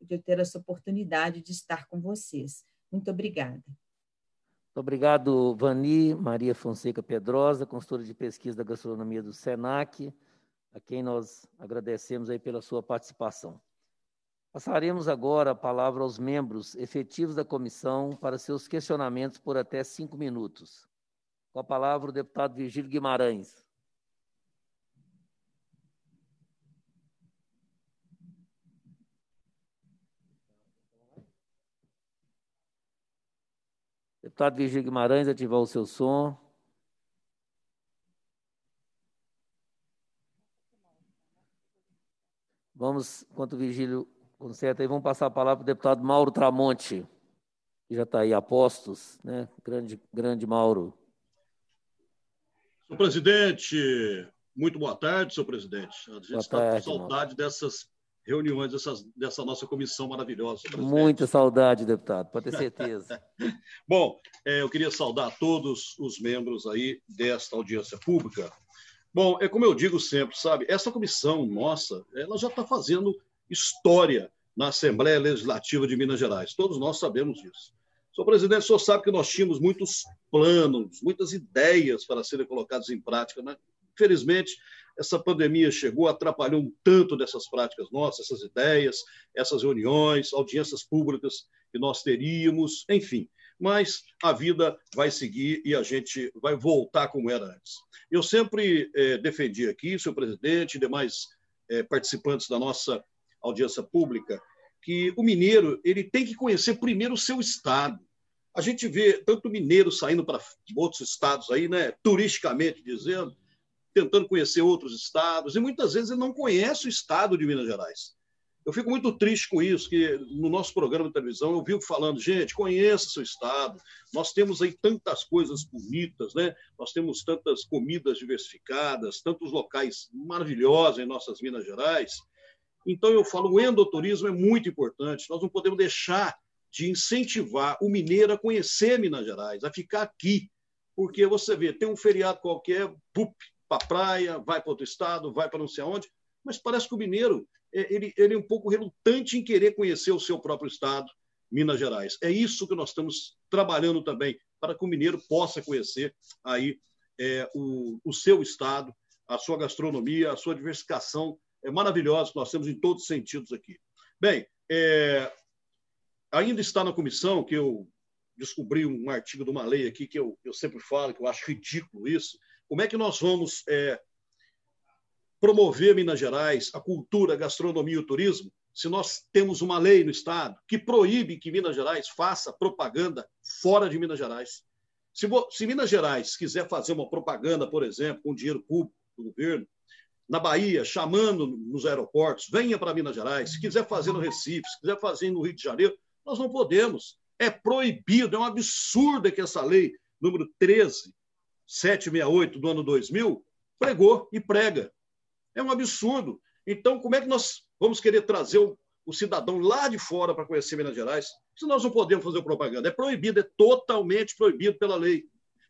de ter essa oportunidade de estar com vocês. Muito obrigada. Muito obrigado, Vani Maria Fonseca Pedrosa, consultora de pesquisa da gastronomia do SENAC, a quem nós agradecemos aí pela sua participação. Passaremos agora a palavra aos membros efetivos da comissão para seus questionamentos por até cinco minutos. Com a palavra o deputado Virgílio Guimarães. Deputado Virgílio Guimarães, ativar o seu som. Vamos, enquanto o Virgílio conserta aí, vamos passar a palavra para o deputado Mauro Tramonte, que já está aí a postos, né? Grande, grande Mauro. Senhor presidente, muito boa tarde, senhor presidente. A gente está com saudade irmão. dessas reuniões, dessas, dessa nossa comissão maravilhosa. Muita saudade, deputado, pode ter certeza. Bom, é, eu queria saudar todos os membros aí desta audiência pública. Bom, é como eu digo sempre, sabe, essa comissão nossa, ela já está fazendo história na Assembleia Legislativa de Minas Gerais. Todos nós sabemos disso. Senhor presidente, o senhor sabe que nós tínhamos muitos planos, muitas ideias para serem colocadas em prática, né? Infelizmente, essa pandemia chegou, atrapalhou um tanto dessas práticas nossas, essas ideias, essas reuniões, audiências públicas que nós teríamos, enfim. Mas a vida vai seguir e a gente vai voltar como era antes. Eu sempre eh, defendi aqui, senhor presidente, e demais eh, participantes da nossa audiência pública, que o mineiro ele tem que conhecer primeiro o seu estado. A gente vê tanto mineiro saindo para outros estados aí, né, turisticamente dizendo, tentando conhecer outros estados, e muitas vezes ele não conhece o estado de Minas Gerais. Eu fico muito triste com isso, que no nosso programa de televisão eu vivo falando, gente, conheça seu estado. Nós temos aí tantas coisas bonitas, né? Nós temos tantas comidas diversificadas, tantos locais maravilhosos em nossas Minas Gerais. Então, eu falo, o endoturismo é muito importante. Nós não podemos deixar de incentivar o mineiro a conhecer Minas Gerais, a ficar aqui. Porque você vê, tem um feriado qualquer, pup, para a praia, vai para outro estado, vai para não sei aonde, mas parece que o mineiro é, ele, ele é um pouco relutante em querer conhecer o seu próprio estado, Minas Gerais. É isso que nós estamos trabalhando também, para que o mineiro possa conhecer aí é, o, o seu estado, a sua gastronomia, a sua diversificação é maravilhoso que nós temos em todos os sentidos aqui. Bem, é, ainda está na comissão que eu descobri um artigo de uma lei aqui que eu, eu sempre falo, que eu acho ridículo isso. Como é que nós vamos é, promover Minas Gerais, a cultura, a gastronomia e o turismo, se nós temos uma lei no Estado que proíbe que Minas Gerais faça propaganda fora de Minas Gerais? Se, se Minas Gerais quiser fazer uma propaganda, por exemplo, com dinheiro público do governo, na Bahia, chamando nos aeroportos, venha para Minas Gerais, se quiser fazer no Recife, se quiser fazer no Rio de Janeiro, nós não podemos. É proibido, é um absurdo que essa lei número 13, 768 do ano 2000 pregou e prega. É um absurdo. Então, como é que nós vamos querer trazer o, o cidadão lá de fora para conhecer Minas Gerais se nós não podemos fazer propaganda? É proibido, é totalmente proibido pela lei.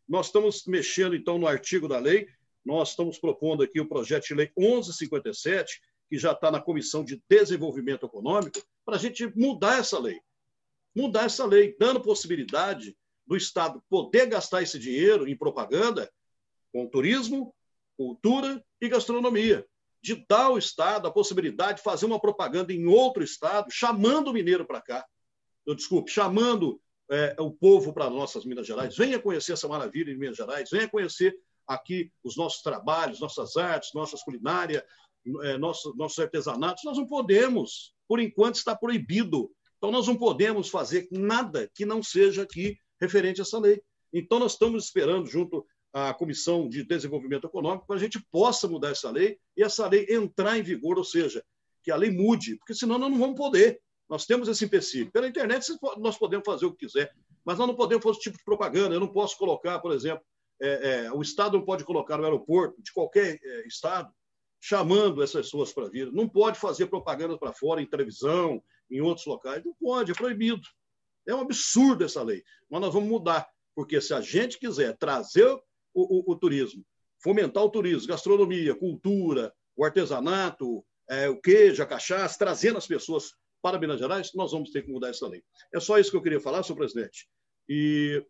Nós estamos mexendo, então, no artigo da lei nós estamos propondo aqui o projeto de lei 1157, que já está na Comissão de Desenvolvimento Econômico, para a gente mudar essa lei. Mudar essa lei, dando possibilidade do Estado poder gastar esse dinheiro em propaganda com turismo, cultura e gastronomia. De dar ao Estado a possibilidade de fazer uma propaganda em outro Estado, chamando o mineiro para cá. Eu, desculpe, chamando é, o povo para nossas Minas Gerais. Venha conhecer essa maravilha de Minas Gerais, venha conhecer aqui os nossos trabalhos, nossas artes, nossas culinárias, é, nossos, nossos artesanatos. Nós não podemos, por enquanto está proibido. Então, nós não podemos fazer nada que não seja aqui referente a essa lei. Então, nós estamos esperando, junto à Comissão de Desenvolvimento Econômico, para a gente possa mudar essa lei e essa lei entrar em vigor, ou seja, que a lei mude, porque senão nós não vamos poder. Nós temos esse empecilho. Pela internet nós podemos fazer o que quiser, mas nós não podemos fazer esse tipo de propaganda. Eu não posso colocar, por exemplo, é, é, o Estado não pode colocar no aeroporto de qualquer é, Estado chamando essas pessoas para vir. Não pode fazer propaganda para fora, em televisão, em outros locais. Não pode, é proibido. É um absurdo essa lei. Mas nós vamos mudar, porque se a gente quiser trazer o, o, o turismo, fomentar o turismo, gastronomia, cultura, o artesanato, é, o queijo, a cachaça, trazendo as pessoas para Minas Gerais, nós vamos ter que mudar essa lei. É só isso que eu queria falar, senhor presidente. E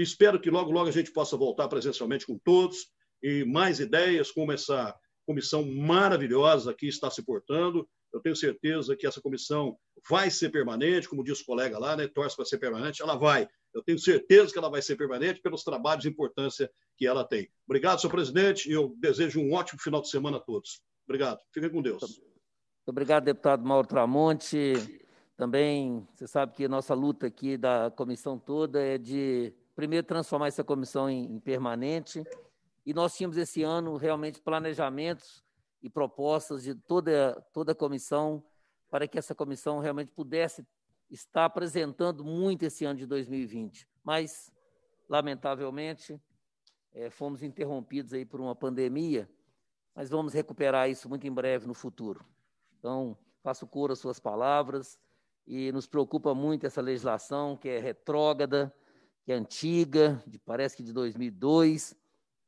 Espero que logo, logo a gente possa voltar presencialmente com todos e mais ideias, como essa comissão maravilhosa que está se portando. Eu tenho certeza que essa comissão vai ser permanente, como disse o colega lá, né? Torce para ser permanente, ela vai. Eu tenho certeza que ela vai ser permanente pelos trabalhos de importância que ela tem. Obrigado, senhor presidente, e eu desejo um ótimo final de semana a todos. Obrigado. Fiquem com Deus. Muito obrigado, deputado Mauro Tramonte. Também, você sabe que nossa luta aqui da comissão toda é de primeiro transformar essa comissão em, em permanente. E nós tínhamos esse ano realmente planejamentos e propostas de toda, toda a comissão para que essa comissão realmente pudesse estar apresentando muito esse ano de 2020. Mas, lamentavelmente, é, fomos interrompidos aí por uma pandemia, mas vamos recuperar isso muito em breve no futuro. Então, faço coro às suas palavras e nos preocupa muito essa legislação que é retrógrada, que é antiga, de, parece que de 2002,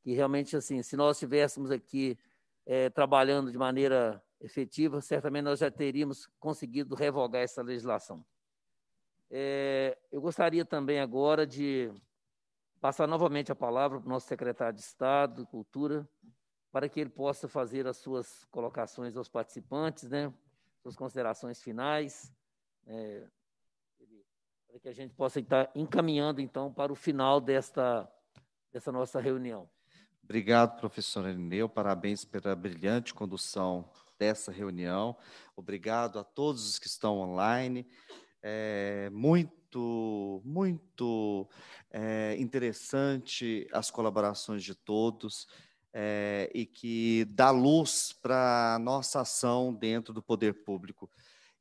que realmente, assim, se nós estivéssemos aqui é, trabalhando de maneira efetiva, certamente nós já teríamos conseguido revogar essa legislação. É, eu gostaria também agora de passar novamente a palavra para o nosso secretário de Estado de Cultura, para que ele possa fazer as suas colocações aos participantes, né? suas considerações finais. É, para que a gente possa estar encaminhando, então, para o final desta, dessa nossa reunião. Obrigado, professor Elineu. Parabéns pela brilhante condução dessa reunião. Obrigado a todos os que estão online. É muito, muito é, interessante as colaborações de todos é, e que dá luz para a nossa ação dentro do poder público.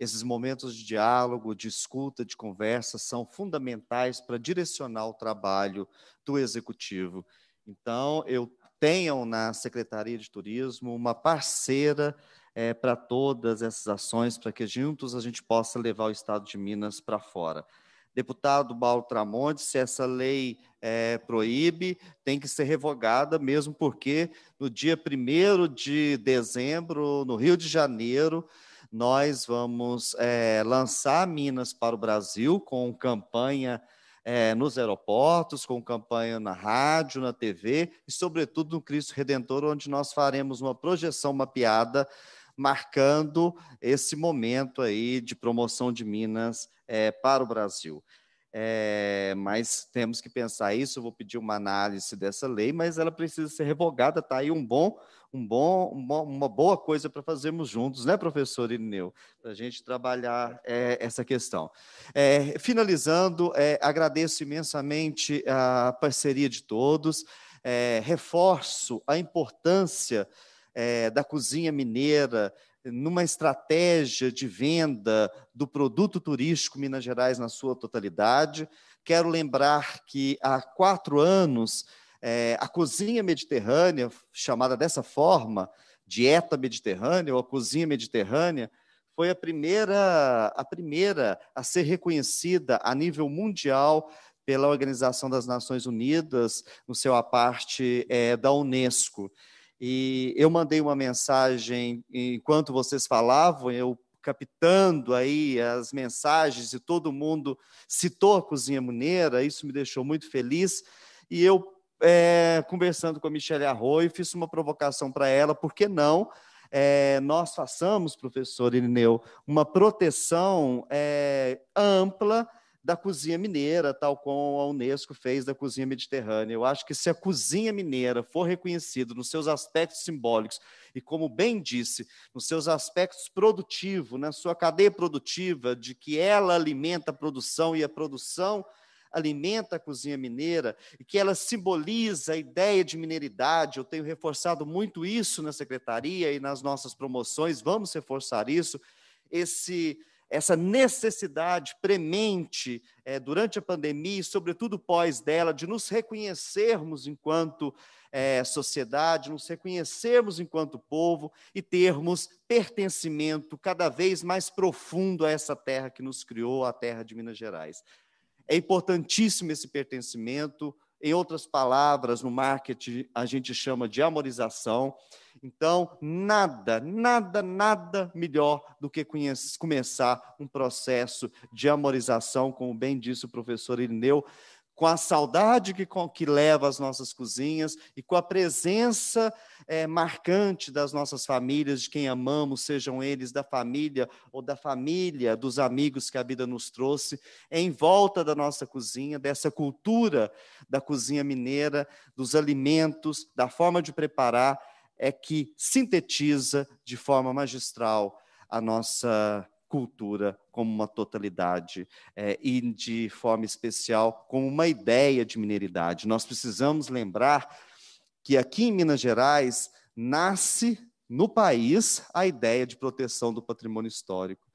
Esses momentos de diálogo, de escuta, de conversa são fundamentais para direcionar o trabalho do executivo. Então, eu tenho na Secretaria de Turismo uma parceira é, para todas essas ações, para que juntos a gente possa levar o Estado de Minas para fora. Deputado Paulo Tramonte, se essa lei é, proíbe, tem que ser revogada, mesmo porque no dia 1 de dezembro, no Rio de Janeiro, nós vamos é, lançar Minas para o Brasil com campanha é, nos aeroportos, com campanha na rádio, na TV e, sobretudo, no Cristo Redentor, onde nós faremos uma projeção mapeada marcando esse momento aí de promoção de Minas é, para o Brasil. É, mas temos que pensar isso. Eu vou pedir uma análise dessa lei, mas ela precisa ser revogada. Está aí um bom um bom, uma, uma boa coisa para fazermos juntos, né, professor Irineu? Para a gente trabalhar é, essa questão. É, finalizando, é, agradeço imensamente a parceria de todos, é, reforço a importância é, da cozinha mineira, numa estratégia de venda do produto turístico Minas Gerais na sua totalidade. Quero lembrar que há quatro anos é, a cozinha mediterrânea, chamada dessa forma, dieta mediterrânea ou a cozinha mediterrânea, foi a primeira, a primeira a ser reconhecida a nível mundial pela Organização das Nações Unidas, no seu aparte é, da Unesco. E eu mandei uma mensagem enquanto vocês falavam, eu captando aí as mensagens e todo mundo citou a cozinha mineira, isso me deixou muito feliz. E eu é, conversando com a Michelle Arroio, fiz uma provocação para ela, por que não é, nós façamos, professor Irineu, uma proteção é, ampla da cozinha mineira, tal como a Unesco fez da cozinha mediterrânea. Eu acho que se a cozinha mineira for reconhecida nos seus aspectos simbólicos e, como bem disse, nos seus aspectos produtivos, na sua cadeia produtiva, de que ela alimenta a produção e a produção alimenta a cozinha mineira e que ela simboliza a ideia de mineridade. Eu tenho reforçado muito isso na secretaria e nas nossas promoções, vamos reforçar isso. Esse, essa necessidade premente eh, durante a pandemia e, sobretudo, pós dela, de nos reconhecermos enquanto eh, sociedade, nos reconhecermos enquanto povo e termos pertencimento cada vez mais profundo a essa terra que nos criou, a terra de Minas Gerais. É importantíssimo esse pertencimento. Em outras palavras, no marketing a gente chama de amorização. Então, nada, nada, nada melhor do que começar um processo de amorização, como bem disse o professor Irineu, com a saudade que, com, que leva às nossas cozinhas e com a presença é, marcante das nossas famílias, de quem amamos, sejam eles da família ou da família, dos amigos que a vida nos trouxe, em volta da nossa cozinha, dessa cultura da cozinha mineira, dos alimentos, da forma de preparar, é que sintetiza de forma magistral a nossa cultura como uma totalidade é, e de forma especial como uma ideia de mineridade. Nós precisamos lembrar que aqui em Minas Gerais nasce no país a ideia de proteção do patrimônio histórico.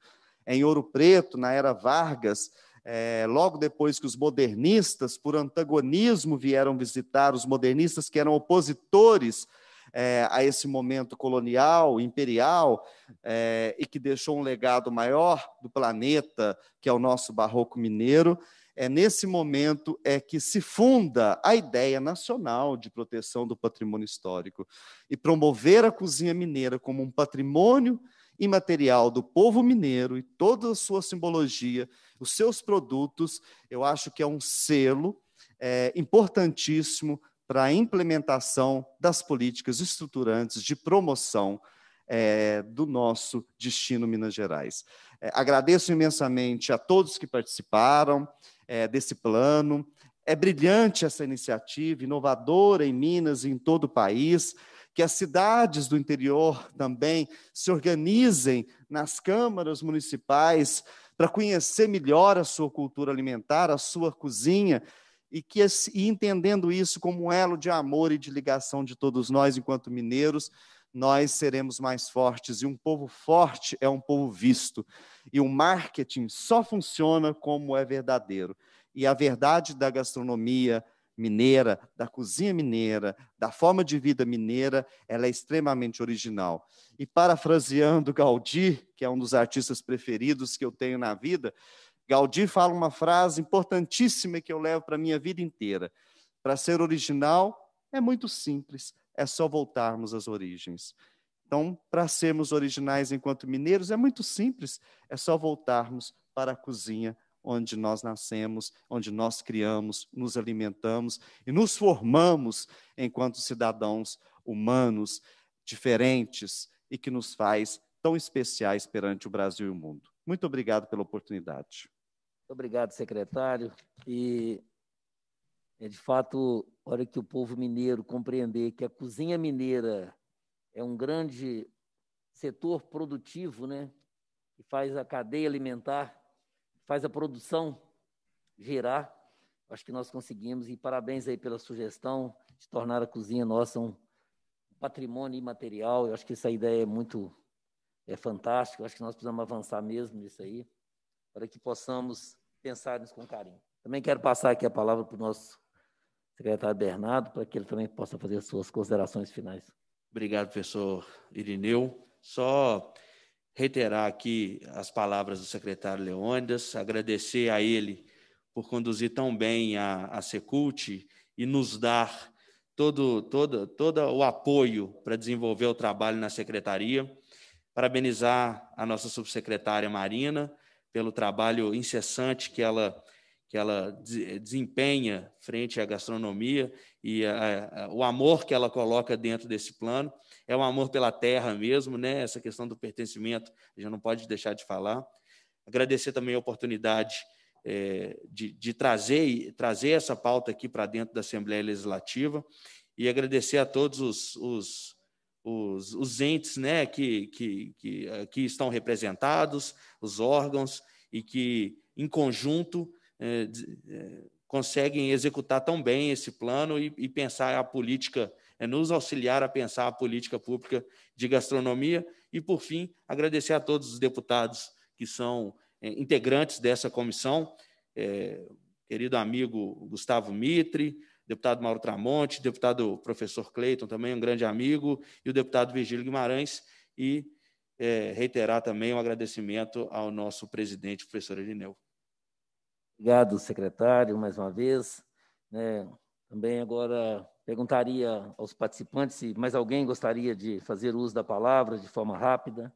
É em Ouro Preto, na era Vargas, é, logo depois que os modernistas, por antagonismo, vieram visitar os modernistas que eram opositores é, a esse momento colonial, imperial, é, e que deixou um legado maior do planeta, que é o nosso barroco mineiro, é nesse momento é que se funda a ideia nacional de proteção do patrimônio histórico e promover a cozinha mineira como um patrimônio imaterial do povo mineiro e toda a sua simbologia, os seus produtos, eu acho que é um selo é, importantíssimo para a implementação das políticas estruturantes de promoção é, do nosso destino Minas Gerais. É, agradeço imensamente a todos que participaram é, desse plano. É brilhante essa iniciativa, inovadora em Minas e em todo o país que as cidades do interior também se organizem nas câmaras municipais para conhecer melhor a sua cultura alimentar, a sua cozinha e que e entendendo isso como um elo de amor e de ligação de todos nós enquanto mineiros, nós seremos mais fortes e um povo forte é um povo visto. E o marketing só funciona como é verdadeiro. E a verdade da gastronomia mineira, da cozinha mineira, da forma de vida mineira, ela é extremamente original. E parafraseando Gaudí, que é um dos artistas preferidos que eu tenho na vida, Gaudí fala uma frase importantíssima que eu levo para a minha vida inteira. Para ser original, é muito simples, é só voltarmos às origens. Então, para sermos originais enquanto mineiros, é muito simples, é só voltarmos para a cozinha onde nós nascemos, onde nós criamos, nos alimentamos e nos formamos enquanto cidadãos humanos diferentes e que nos faz tão especiais perante o Brasil e o mundo. Muito obrigado pela oportunidade. Muito obrigado, secretário. E é de fato hora que o povo mineiro compreender que a cozinha mineira é um grande setor produtivo, né? Que faz a cadeia alimentar, faz a produção girar. Acho que nós conseguimos e parabéns aí pela sugestão de tornar a cozinha nossa um patrimônio imaterial. Eu acho que essa ideia é muito é fantástica. Eu acho que nós precisamos avançar mesmo nisso aí para que possamos pensarmos com carinho. Também quero passar aqui a palavra para o nosso secretário Bernardo, para que ele também possa fazer as suas considerações finais. Obrigado, professor Irineu. Só reiterar aqui as palavras do secretário Leônidas, agradecer a ele por conduzir tão bem a, a Secult e nos dar todo, todo, todo o apoio para desenvolver o trabalho na secretaria. Parabenizar a nossa subsecretária Marina pelo trabalho incessante que ela que ela eh, desempenha frente à gastronomia e a, a, o amor que ela coloca dentro desse plano é um amor pela terra mesmo, né? Essa questão do pertencimento a gente não pode deixar de falar. Agradecer também a oportunidade é, de, de, trazer trazer essa pauta aqui para dentro da Assembleia Legislativa e agradecer a todos os, os os, os entes né, que, que, eh, que estão representados, os órgãos, e que, em conjunto, é, conseguem executar tão bem esse plano e, e pensar a política, é, nos auxiliar a pensar a política pública de gastronomia. E, por fim, agradecer a todos os deputados que são integrantes dessa comissão, querido amigo Gustavo Mitre, deputado Mauro Tramonte, deputado professor Cleiton, também um grande amigo, e o deputado Virgílio Guimarães, e é, reiterar também o um agradecimento ao nosso presidente, professor Elineu. Obrigado, secretário, mais uma vez. É, também agora perguntaria aos participantes se mais alguém gostaria de fazer uso da palavra de forma rápida.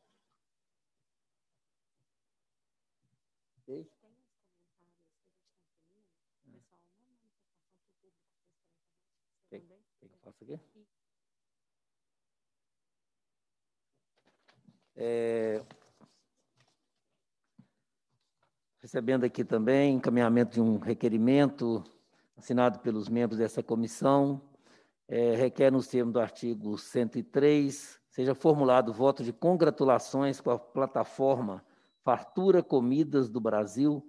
É... Recebendo aqui também encaminhamento de um requerimento assinado pelos membros dessa comissão, é, requer, nos termos do artigo 103, seja formulado voto de congratulações com a plataforma Fartura Comidas do Brasil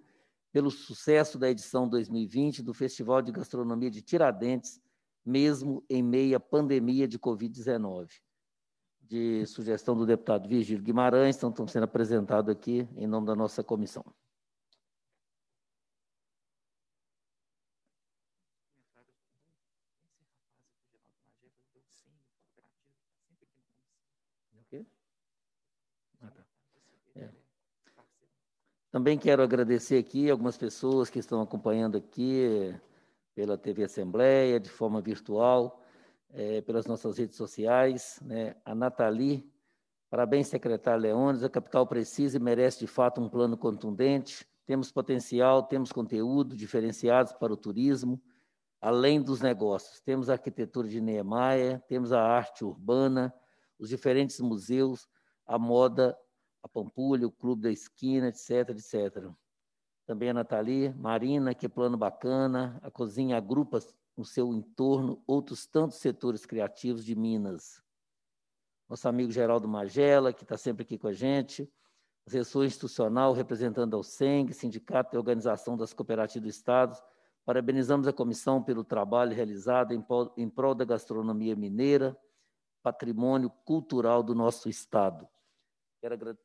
pelo sucesso da edição 2020 do Festival de Gastronomia de Tiradentes, mesmo em meia pandemia de Covid-19 de sugestão do deputado Virgílio Guimarães, então estão sendo apresentados aqui em nome da nossa comissão. Ah, tá. é. Também quero agradecer aqui algumas pessoas que estão acompanhando aqui pela TV Assembleia, de forma virtual é, pelas nossas redes sociais. Né? A Nathalie, parabéns, secretário Leones, a capital precisa e merece de fato um plano contundente. Temos potencial, temos conteúdo diferenciados para o turismo, além dos negócios. Temos a arquitetura de Niemeyer, temos a arte urbana, os diferentes museus, a moda, a Pampulha, o Clube da Esquina, etc, etc. Também a Nathalie, Marina, que plano bacana, a cozinha agrupa no seu entorno outros tantos setores criativos de Minas. Nosso amigo Geraldo Magela, que está sempre aqui com a gente, assessor institucional representando ao SENG, Sindicato e Organização das Cooperativas do Estado. Parabenizamos a comissão pelo trabalho realizado em prol, em prol da gastronomia mineira, patrimônio cultural do nosso Estado.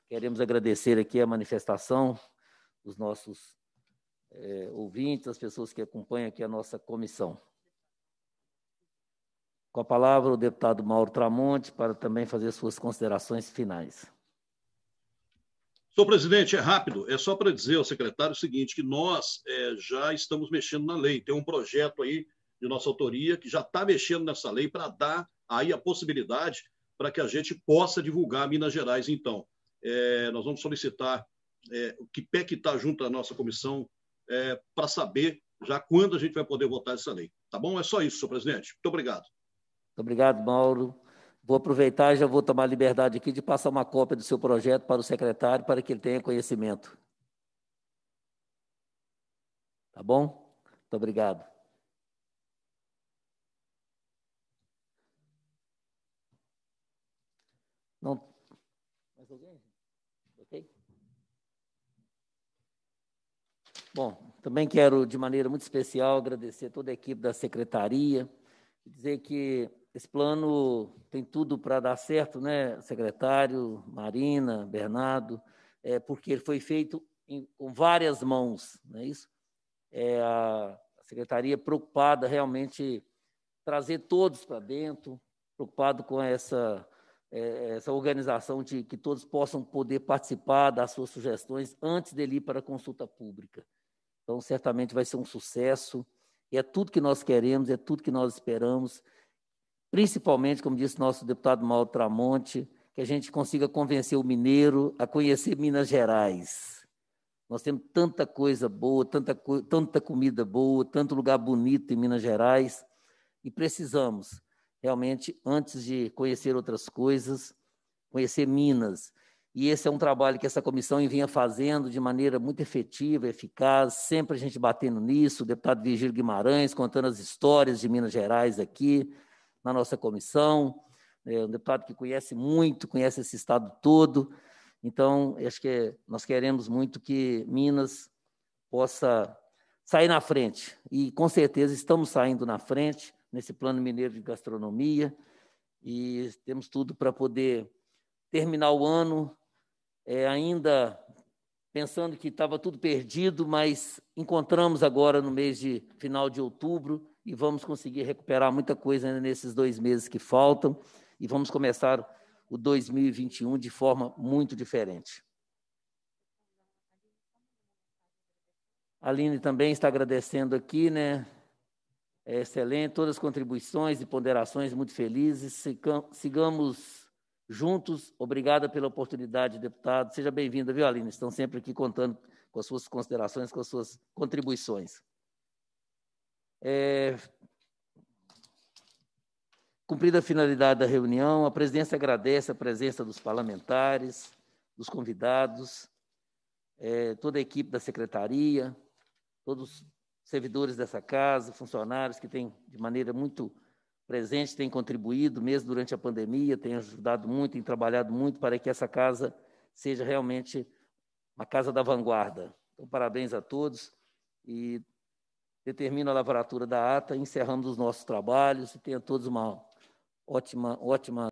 Queremos agradecer aqui a manifestação dos nossos é, ouvintes, as pessoas que acompanham aqui a nossa comissão. Com a palavra, o deputado Mauro Tramonte, para também fazer suas considerações finais. Senhor presidente, é rápido. É só para dizer ao secretário o seguinte: que nós é, já estamos mexendo na lei. Tem um projeto aí de nossa autoria que já está mexendo nessa lei para dar aí a possibilidade para que a gente possa divulgar Minas Gerais, então. É, nós vamos solicitar é, o que PEC está junto à nossa comissão é, para saber já quando a gente vai poder votar essa lei. Tá bom? É só isso, senhor presidente. Muito obrigado. Obrigado, Mauro. Vou aproveitar e já vou tomar liberdade aqui de passar uma cópia do seu projeto para o secretário, para que ele tenha conhecimento. Tá bom? Muito obrigado. Não. Mais alguém? Ok? Bom, também quero, de maneira muito especial, agradecer toda a equipe da secretaria e dizer que esse plano tem tudo para dar certo, né, secretário, Marina, Bernardo, é, porque ele foi feito em, com várias mãos, não é isso? É, a secretaria preocupada realmente trazer todos para dentro, preocupado com essa é, essa organização de que todos possam poder participar das suas sugestões antes dele ir para a consulta pública. Então, certamente vai ser um sucesso, e é tudo que nós queremos, é tudo que nós esperamos principalmente, como disse nosso deputado Mauro Tramonte, que a gente consiga convencer o mineiro a conhecer Minas Gerais. Nós temos tanta coisa boa, tanta, tanta comida boa, tanto lugar bonito em Minas Gerais, e precisamos, realmente, antes de conhecer outras coisas, conhecer Minas. E esse é um trabalho que essa comissão vinha fazendo de maneira muito efetiva, eficaz, sempre a gente batendo nisso, o deputado Virgílio Guimarães contando as histórias de Minas Gerais aqui, na nossa comissão, é um deputado que conhece muito, conhece esse estado todo. Então, acho que nós queremos muito que Minas possa sair na frente. E com certeza estamos saindo na frente nesse plano mineiro de gastronomia e temos tudo para poder terminar o ano é, ainda pensando que estava tudo perdido, mas encontramos agora no mês de final de outubro e vamos conseguir recuperar muita coisa nesses dois meses que faltam e vamos começar o 2021 de forma muito diferente. A Aline também está agradecendo aqui, né? É excelente, todas as contribuições e ponderações, muito felizes. Sigamos juntos. Obrigada pela oportunidade, deputado. Seja bem-vinda, viu, Aline? Estão sempre aqui contando com as suas considerações, com as suas contribuições. É, Cumprida a finalidade da reunião, a presidência agradece a presença dos parlamentares, dos convidados, é, toda a equipe da secretaria, todos os servidores dessa casa, funcionários que têm, de maneira muito presente, têm contribuído mesmo durante a pandemia, têm ajudado muito, têm trabalhado muito para que essa casa seja realmente uma casa da vanguarda. Então, parabéns a todos e determino a lavratura da ata, encerramos os nossos trabalhos e tenha todos uma ótima, ótima